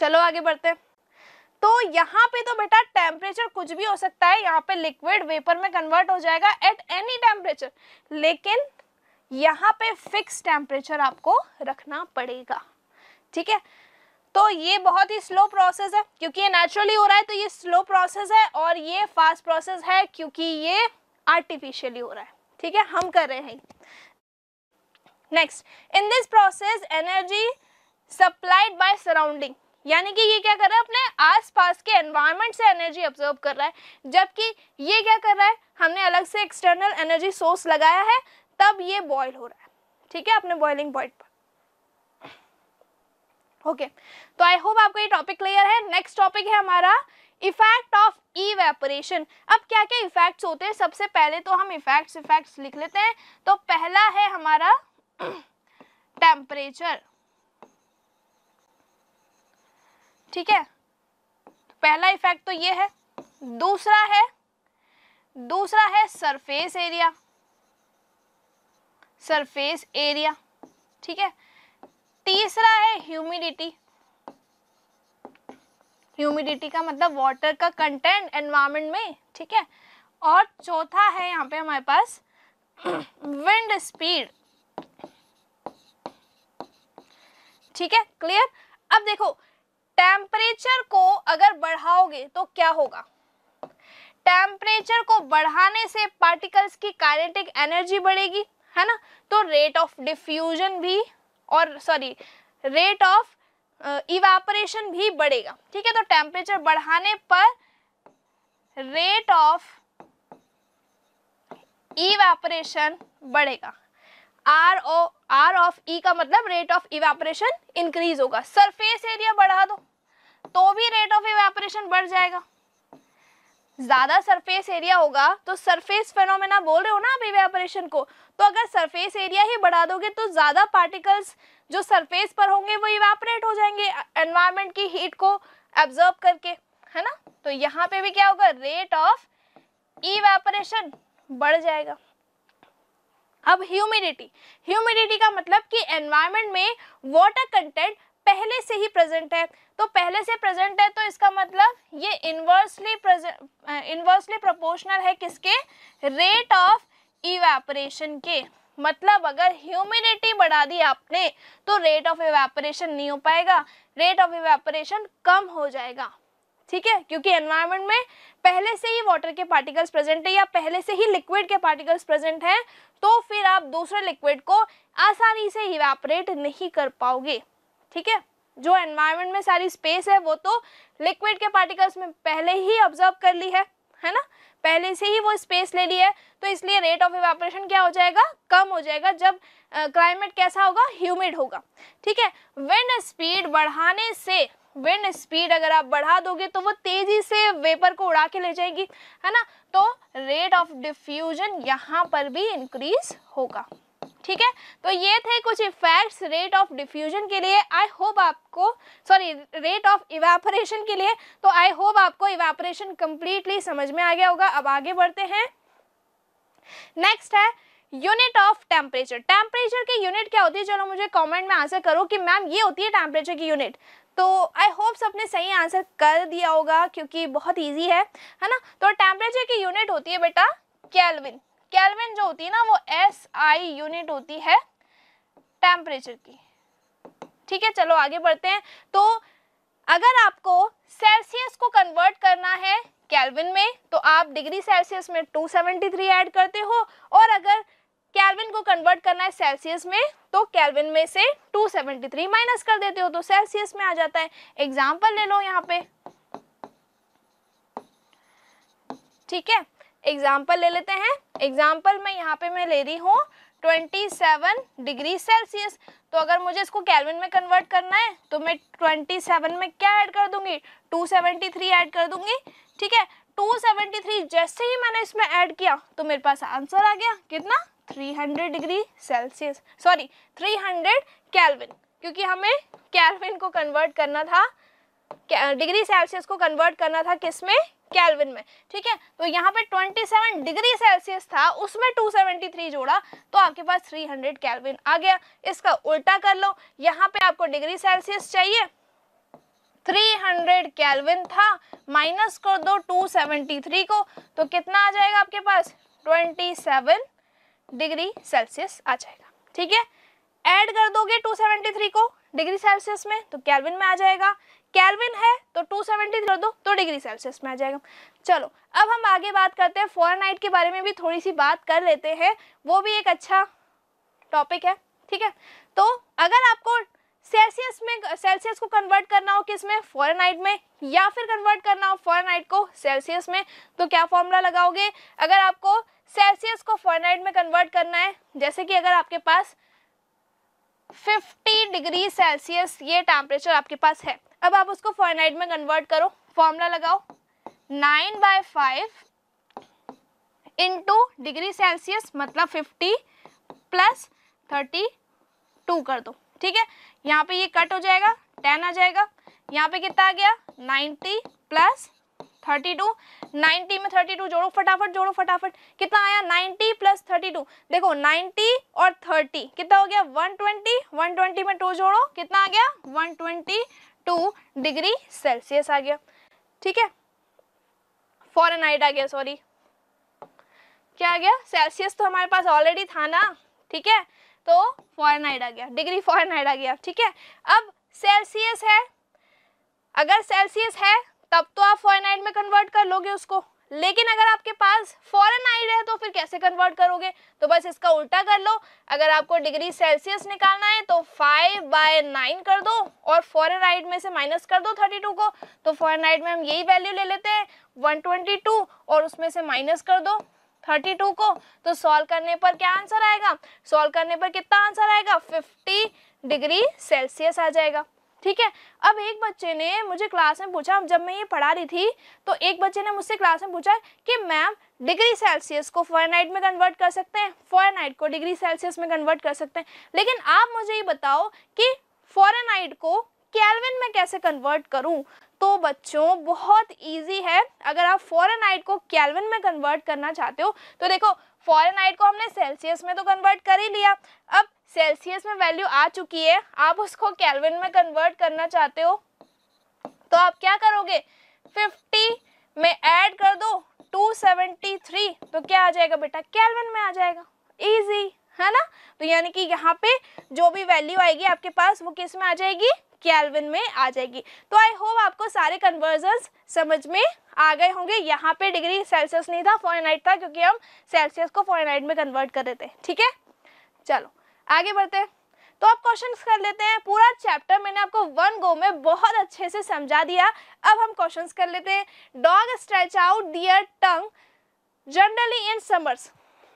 चलो आगे बढ़ते हैं तो यहाँ पे तो बेटा टेम्परेचर कुछ भी हो सकता है यहाँ पे लिक्विड वेपर में कन्वर्ट हो जाएगा एट एनी टेम्परेचर लेकिन यहाँ पे फिक्स टेम्परेचर आपको रखना पड़ेगा ठीक है तो ये बहुत ही स्लो प्रोसेस है क्योंकि ये नेचुरली हो रहा है तो ये स्लो प्रोसेस है और ये फास्ट प्रोसेस है क्योंकि ये आर्टिफिशियली हो रहा है ठीक है हम कर रहे हैं next in this process energy supplied by surrounding यानी कि ये क्या कर रहा है अपने आसपास के एनवायरनमेंट से एनर्जी ऑब्जर्व कर रहा है जबकि ये क्या कर रहा है हमने अलग से एक्सटर्नल एनर्जी सोर्स लगाया है तब ये बॉयल हो रहा है ठीक है अपने बॉइलिंग पॉइंट पर ओके तो आई होप आपको ये टॉपिक क्लियर है नेक्स्ट टॉपिक है हमारा इफेक्ट ऑफ इवेपोरेशन अब क्या क्या इफेक्ट्स होते हैं सबसे पहले तो हम इफेक्ट्स इफेक्ट्स लिख लेते हैं तो पहला है हमारा टेम्परेचर (clears throat) ठीक है तो पहला इफेक्ट तो ये है दूसरा है दूसरा है सरफेस एरिया सरफेस एरिया ठीक है तीसरा है ह्यूमिडिटी ह्यूमिडिटी का मतलब वाटर का कंटेंट एनवायरमेंट में ठीक है और चौथा है यहाँ पे हमारे पास विंड स्पीड ठीक है क्लियर अब देखो टेम्परेचर को अगर बढ़ाओगे तो क्या होगा टेम्परेचर को बढ़ाने से पार्टिकल्स की काइनेटिक एनर्जी बढ़ेगी है ना तो रेट ऑफ डिफ्यूजन भी और सॉरी रेट ऑफ इवेपोरेशन भी बढ़ेगा ठीक है तो टेम्परेचर बढ़ाने पर रेट ऑफ इवेपोरेशन बढ़ेगा R O R of E का मतलब रेट ऑफ इवेपोरेशन इंक्रीज होगा सरफेस एरिया बढ़ा दो तो भी रेट ऑफ इवेपोरेशन बढ़ जाएगा ज़्यादा सरफेस एरिया होगा तो सरफेस फेनोमेना बोल रहे हो ना आप इवेपोरेशन को तो अगर सरफेस एरिया ही बढ़ा दोगे तो ज़्यादा पार्टिकल्स जो सरफेस पर होंगे वो इवेपोरेट हो जाएंगे एनवायरमेंट की हीट को एब्जर्व करके है ना तो यहाँ पे भी क्या होगा रेट ऑफ इवेपोरेशन बढ़ जाएगा अब ह्यूमिडिटी ह्यूमिडिटी का मतलब कि एनवायरमेंट में वाटर कंटेंट पहले से ही प्रेजेंट है तो पहले से प्रेजेंट है तो इसका मतलब ये इन्वर्सली इन्वर्सली प्रोपोर्शनल है किसके रेट ऑफ इवेपरेशन के मतलब अगर ह्यूमिडिटी बढ़ा दी आपने तो रेट ऑफ इवेपरेशन नहीं हो पाएगा रेट ऑफ इवेपरेशन कम हो जाएगा ठीक है क्योंकि एनवायरनमेंट में पहले से ही वाटर के पार्टिकल्स प्रेजेंट है या पहले से ही लिक्विड के पार्टिकल्स प्रेजेंट हैं तो फिर आप दूसरे लिक्विड को आसानी से इवेपरेट नहीं कर पाओगे ठीक है जो एनवायरमेंट में सारी स्पेस है वो तो लिक्विड के पार्टिकल्स में पहले ही ऑब्जर्व कर ली है है ना पहले से ही वो स्पेस ले ली है तो इसलिए रेट ऑफ इवेपोरेशन क्या हो जाएगा कम हो जाएगा जब क्लाइमेट कैसा होगा ह्यूमिड होगा ठीक है विंड स्पीड बढ़ाने से विंड स्पीड अगर आप बढ़ा दोगे तो वो तेजी से वेपर को उड़ा के ले जाएगी है ना तो रेट ऑफ डिफ्यूजन यहाँ पर भी इंक्रीज होगा ठीक है तो ये थे कुछ इफेक्ट्स रेट ऑफ डिफ्यूजन के लिए आई होप आपको सॉरी रेट ऑफ इवेपोरेशन के लिए तो आई होप आपको इवेपोरेशन कंप्लीटली समझ में आ गया होगा अब आगे बढ़ते हैं नेक्स्ट है यूनिट ऑफ टेम्परेचर टेम्परेचर की यूनिट क्या होती है चलो मुझे कॉमेंट में आंसर करो कि मैम ये होती है टेम्परेचर की यूनिट तो आई होप सबने सही आंसर कर दिया होगा क्योंकि बहुत ईजी है है ना तो टेम्परेचर की यूनिट होती है बेटा कैलविन कैलविन जो होती है ना वो एस आई यूनिट होती है टेम्परेचर की ठीक है चलो आगे बढ़ते हैं तो अगर आपको सेल्सियस को कन्वर्ट करना है कैलविन में तो आप डिग्री सेल्सियस में 273 ऐड करते हो और अगर कैलविन को कन्वर्ट करना है सेल्सियस में तो कैलविन में से 273 माइनस कर देते हो तो सेल्सियस में आ जाता है एग्जांपल ले लो यहाँ पे ठीक है एग्जाम्पल ले लेते हैं एग्जाम्पल मैं यहाँ पे मैं ले रही हूँ 27 डिग्री सेल्सियस तो अगर मुझे इसको कैलविन में कन्वर्ट करना है तो मैं 27 में क्या ऐड कर दूंगी 273 ऐड कर दूंगी ठीक है 273 जैसे ही मैंने इसमें ऐड किया तो मेरे पास आंसर आ गया कितना 300 डिग्री सेल्सियस सॉरी 300 कैलविन क्योंकि हमें कैलविन को कन्वर्ट करना था डिग्री सेल्सियस को कन्वर्ट करना था किस में कैलविन में ठीक है तो यहाँ पे 27 डिग्री सेल्सियस था उसमें 273 जोड़ा तो आपके पास 300 कैलविन आ गया इसका उल्टा कर लो यहाँ पे आपको डिग्री सेल्सियस चाहिए 300 कैलविन था माइनस कर दो 273 को तो कितना आ जाएगा आपके पास 27 डिग्री सेल्सियस आ जाएगा ठीक है एड कर दोगे टू को डिग्री सेल्सियस में तो कैलविन में आ जाएगा कैलविन है तो 270 कर दो तो डिग्री सेल्सियस में आ जाएगा चलो अब हम आगे बात करते हैं फॉरनाइट के बारे में भी थोड़ी सी बात कर लेते हैं वो भी एक अच्छा टॉपिक है ठीक है तो अगर आपको सेल्सियस में सेल्सियस को कन्वर्ट करना हो किस में फॉरनाइट में या फिर कन्वर्ट करना हो फॉरनाइट को सेल्सियस में तो क्या फॉर्मूला लगाओगे अगर आपको सेल्सियस को फॉरनाइट में कन्वर्ट करना है जैसे कि अगर आपके पास 50 डिग्री सेल्सियस ये टेम्परेचर आपके पास है अब आप उसको फॉरनाइट में कन्वर्ट करो फॉर्मूला लगाओ nine by five into degree Celsius मतलब 50 प्लस 32 कर दो ठीक है यहाँ पे ये कट हो जाएगा 10 आ जाएगा यहाँ पे कितना आ गया 90 प्लस थर्टी टू नाइन्टी में थर्टी टू जोड़ो फटाफट जोड़ो फटाफट कितना आया नाइन्टी प्लस थर्टी टू देखो नाइन्टी और थर्टी कितना हो गया वन ट्वेंटी वन ट्वेंटी में टू जोड़ो कितना आ गया one twenty two degree Celsius आ गया ठीक है फॉरन हाइट आ गया सॉरी क्या आ गया सेल्सियस तो हमारे पास ऑलरेडी था ना ठीक है तो फॉरन हाइट आ गया डिग्री फॉरन हाइट आ गया ठीक है अब सेल्सियस है अगर सेल्सियस है तब तो आप फॉरनाइड में कन्वर्ट कर लोगे उसको लेकिन अगर आपके पास फॉरन आइड है तो फिर कैसे कन्वर्ट करोगे तो बस इसका उल्टा कर लो अगर आपको डिग्री सेल्सियस निकालना है तो फाइव बाय नाइन कर दो और फॉरन आइड में से माइनस कर दो थर्टी टू को तो फॉरन आइड में हम यही वैल्यू ले लेते हैं वन ट्वेंटी टू और उसमें से माइनस कर दो थर्टी टू को तो सॉल्व करने पर क्या आंसर आएगा सॉल्व करने पर कितना आंसर आएगा फिफ्टी डिग्री सेल्सियस आ जाएगा ठीक है अब एक बच्चे ने मुझे क्लास में पूछा जब मैं ये पढ़ा रही थी तो एक बच्चे ने मुझसे क्लास में पूछा कि मैम डिग्री सेल्सियस को फॉरनाइट में कन्वर्ट कर सकते हैं फॉरनाइट को डिग्री सेल्सियस में कन्वर्ट कर सकते हैं लेकिन आप मुझे ये बताओ कि फॉरनाइट को कैलविन में कैसे कन्वर्ट करूँ तो बच्चों बहुत इजी है अगर आप फॉरनाइट को कैलविन में कन्वर्ट करना चाहते हो तो देखो फॉरनाइट को हमने सेल्सियस में तो कन्वर्ट कर ही लिया अब सेल्सियस में वैल्यू आ चुकी है आप उसको कैलविन में कन्वर्ट करना चाहते हो तो आप क्या करोगे 50 में ऐड कर दो 273 तो क्या आ जाएगा बेटा कैलविन में आ जाएगा इजी है ना तो यानी कि यहाँ पे जो भी वैल्यू आएगी आपके पास वो किस में आ जाएगी कैलविन में आ जाएगी तो आई होप आपको सारे कन्वर्जन समझ में आ गए होंगे यहाँ पे डिग्री सेल्सियस नहीं था फॉरनाइट था क्योंकि हम सेल्सियस को फॉरनाइट में कन्वर्ट कर रहे थे ठीक है चलो आगे बढ़ते तो आप क्वेश्चन कर लेते हैं पूरा चैप्टर मैंने आपको वन गो में बहुत अच्छे से समझा दिया अब हम क्वेश्चंस कर लेते हैं dog stretch out their tongue generally in summers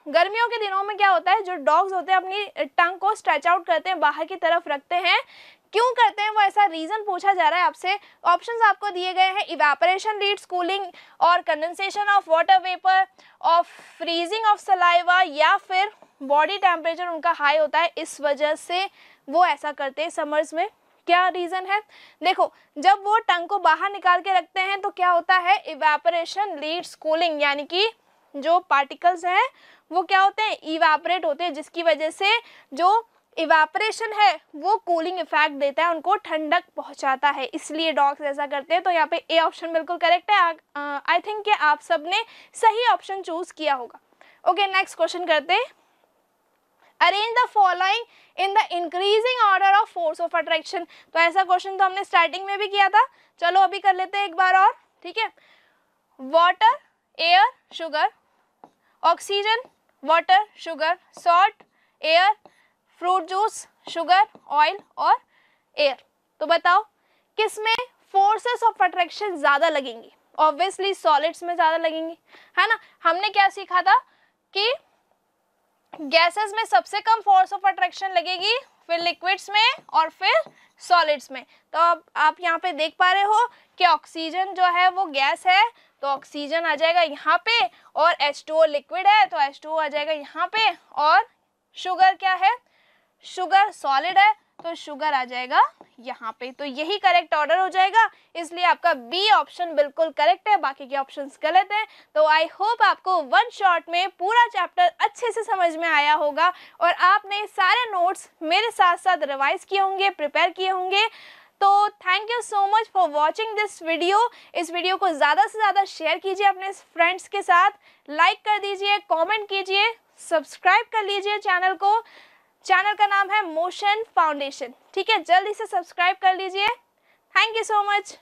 गर्मियों के दिनों में क्या होता है जो डॉग्स होते हैं अपनी टंग को स्ट्रेच आउट करते हैं बाहर की तरफ रखते हैं क्यों करते हैं वो ऐसा रीज़न पूछा जा रहा है आपसे ऑप्शन आपको दिए गए हैं इवेपरेशन लीड कूलिंग और कंडेंसेशन ऑफ वाटर वेपर और फ्रीजिंग ऑफ सलाइवा या फिर बॉडी टेम्परेचर उनका हाई होता है इस वजह से वो ऐसा करते हैं समर्स में क्या रीज़न है देखो जब वो टंग को बाहर निकाल के रखते हैं तो क्या होता है इवेपरेशन लीड्स कूलिंग यानी कि जो पार्टिकल्स हैं वो क्या होते हैं इवेपरेट होते हैं जिसकी वजह से जो इवेपरेशन है वो कूलिंग इफेक्ट देता है उनको ठंडक पहुंचाता है इसलिए डॉग्स ऐसा करते हैं तो यहाँ पे ए ऑप्शन बिल्कुल करेक्ट है आई थिंक कि आप सब ने सही ऑप्शन चूज किया होगा ओके नेक्स्ट क्वेश्चन करते हैं arrange the following in the increasing order of force of attraction तो ऐसा क्वेश्चन तो हमने स्टार्टिंग में भी किया था चलो अभी कर लेते हैं एक बार और ठीक है water air sugar oxygen water sugar salt air fruit juice sugar oil और एयर तो बताओ किस में फोर्सेस ऑफ अट्रैक्शन ज़्यादा लगेंगी ऑब्वियसली सॉलिड्स में ज़्यादा लगेंगी है ना हमने क्या सीखा था कि गैसेस में सबसे कम फोर्स ऑफ अट्रैक्शन लगेगी फिर लिक्विड्स में और फिर सॉलिड्स में तो अब आप यहाँ पे देख पा रहे हो कि ऑक्सीजन जो है वो गैस है तो ऑक्सीजन आ जाएगा यहाँ पे और H2O लिक्विड है तो H2O आ जाएगा यहाँ पे और शुगर क्या है शुगर सॉलिड है तो शुगर आ जाएगा यहाँ पे तो यही करेक्ट ऑर्डर हो जाएगा इसलिए आपका बी ऑप्शन बिल्कुल करेक्ट है बाकी के ऑप्शंस गलत हैं तो आई होप आपको वन शॉट में पूरा चैप्टर अच्छे से समझ में आया होगा और आपने सारे नोट्स मेरे साथ साथ रिवाइज किए होंगे प्रिपेयर किए होंगे तो thank you so much for watching this video इस वीडियो को ज़्यादा से ज़्यादा शेयर कीजिए अपने फ्रेंड्स के साथ लाइक कर दीजिए कॉमेंट कीजिए सब्सक्राइब कर लीजिए चैनल को चैनल का नाम है मोशन फाउंडेशन ठीक है जल्दी से सब्सक्राइब कर लीजिए थैंक यू सो मच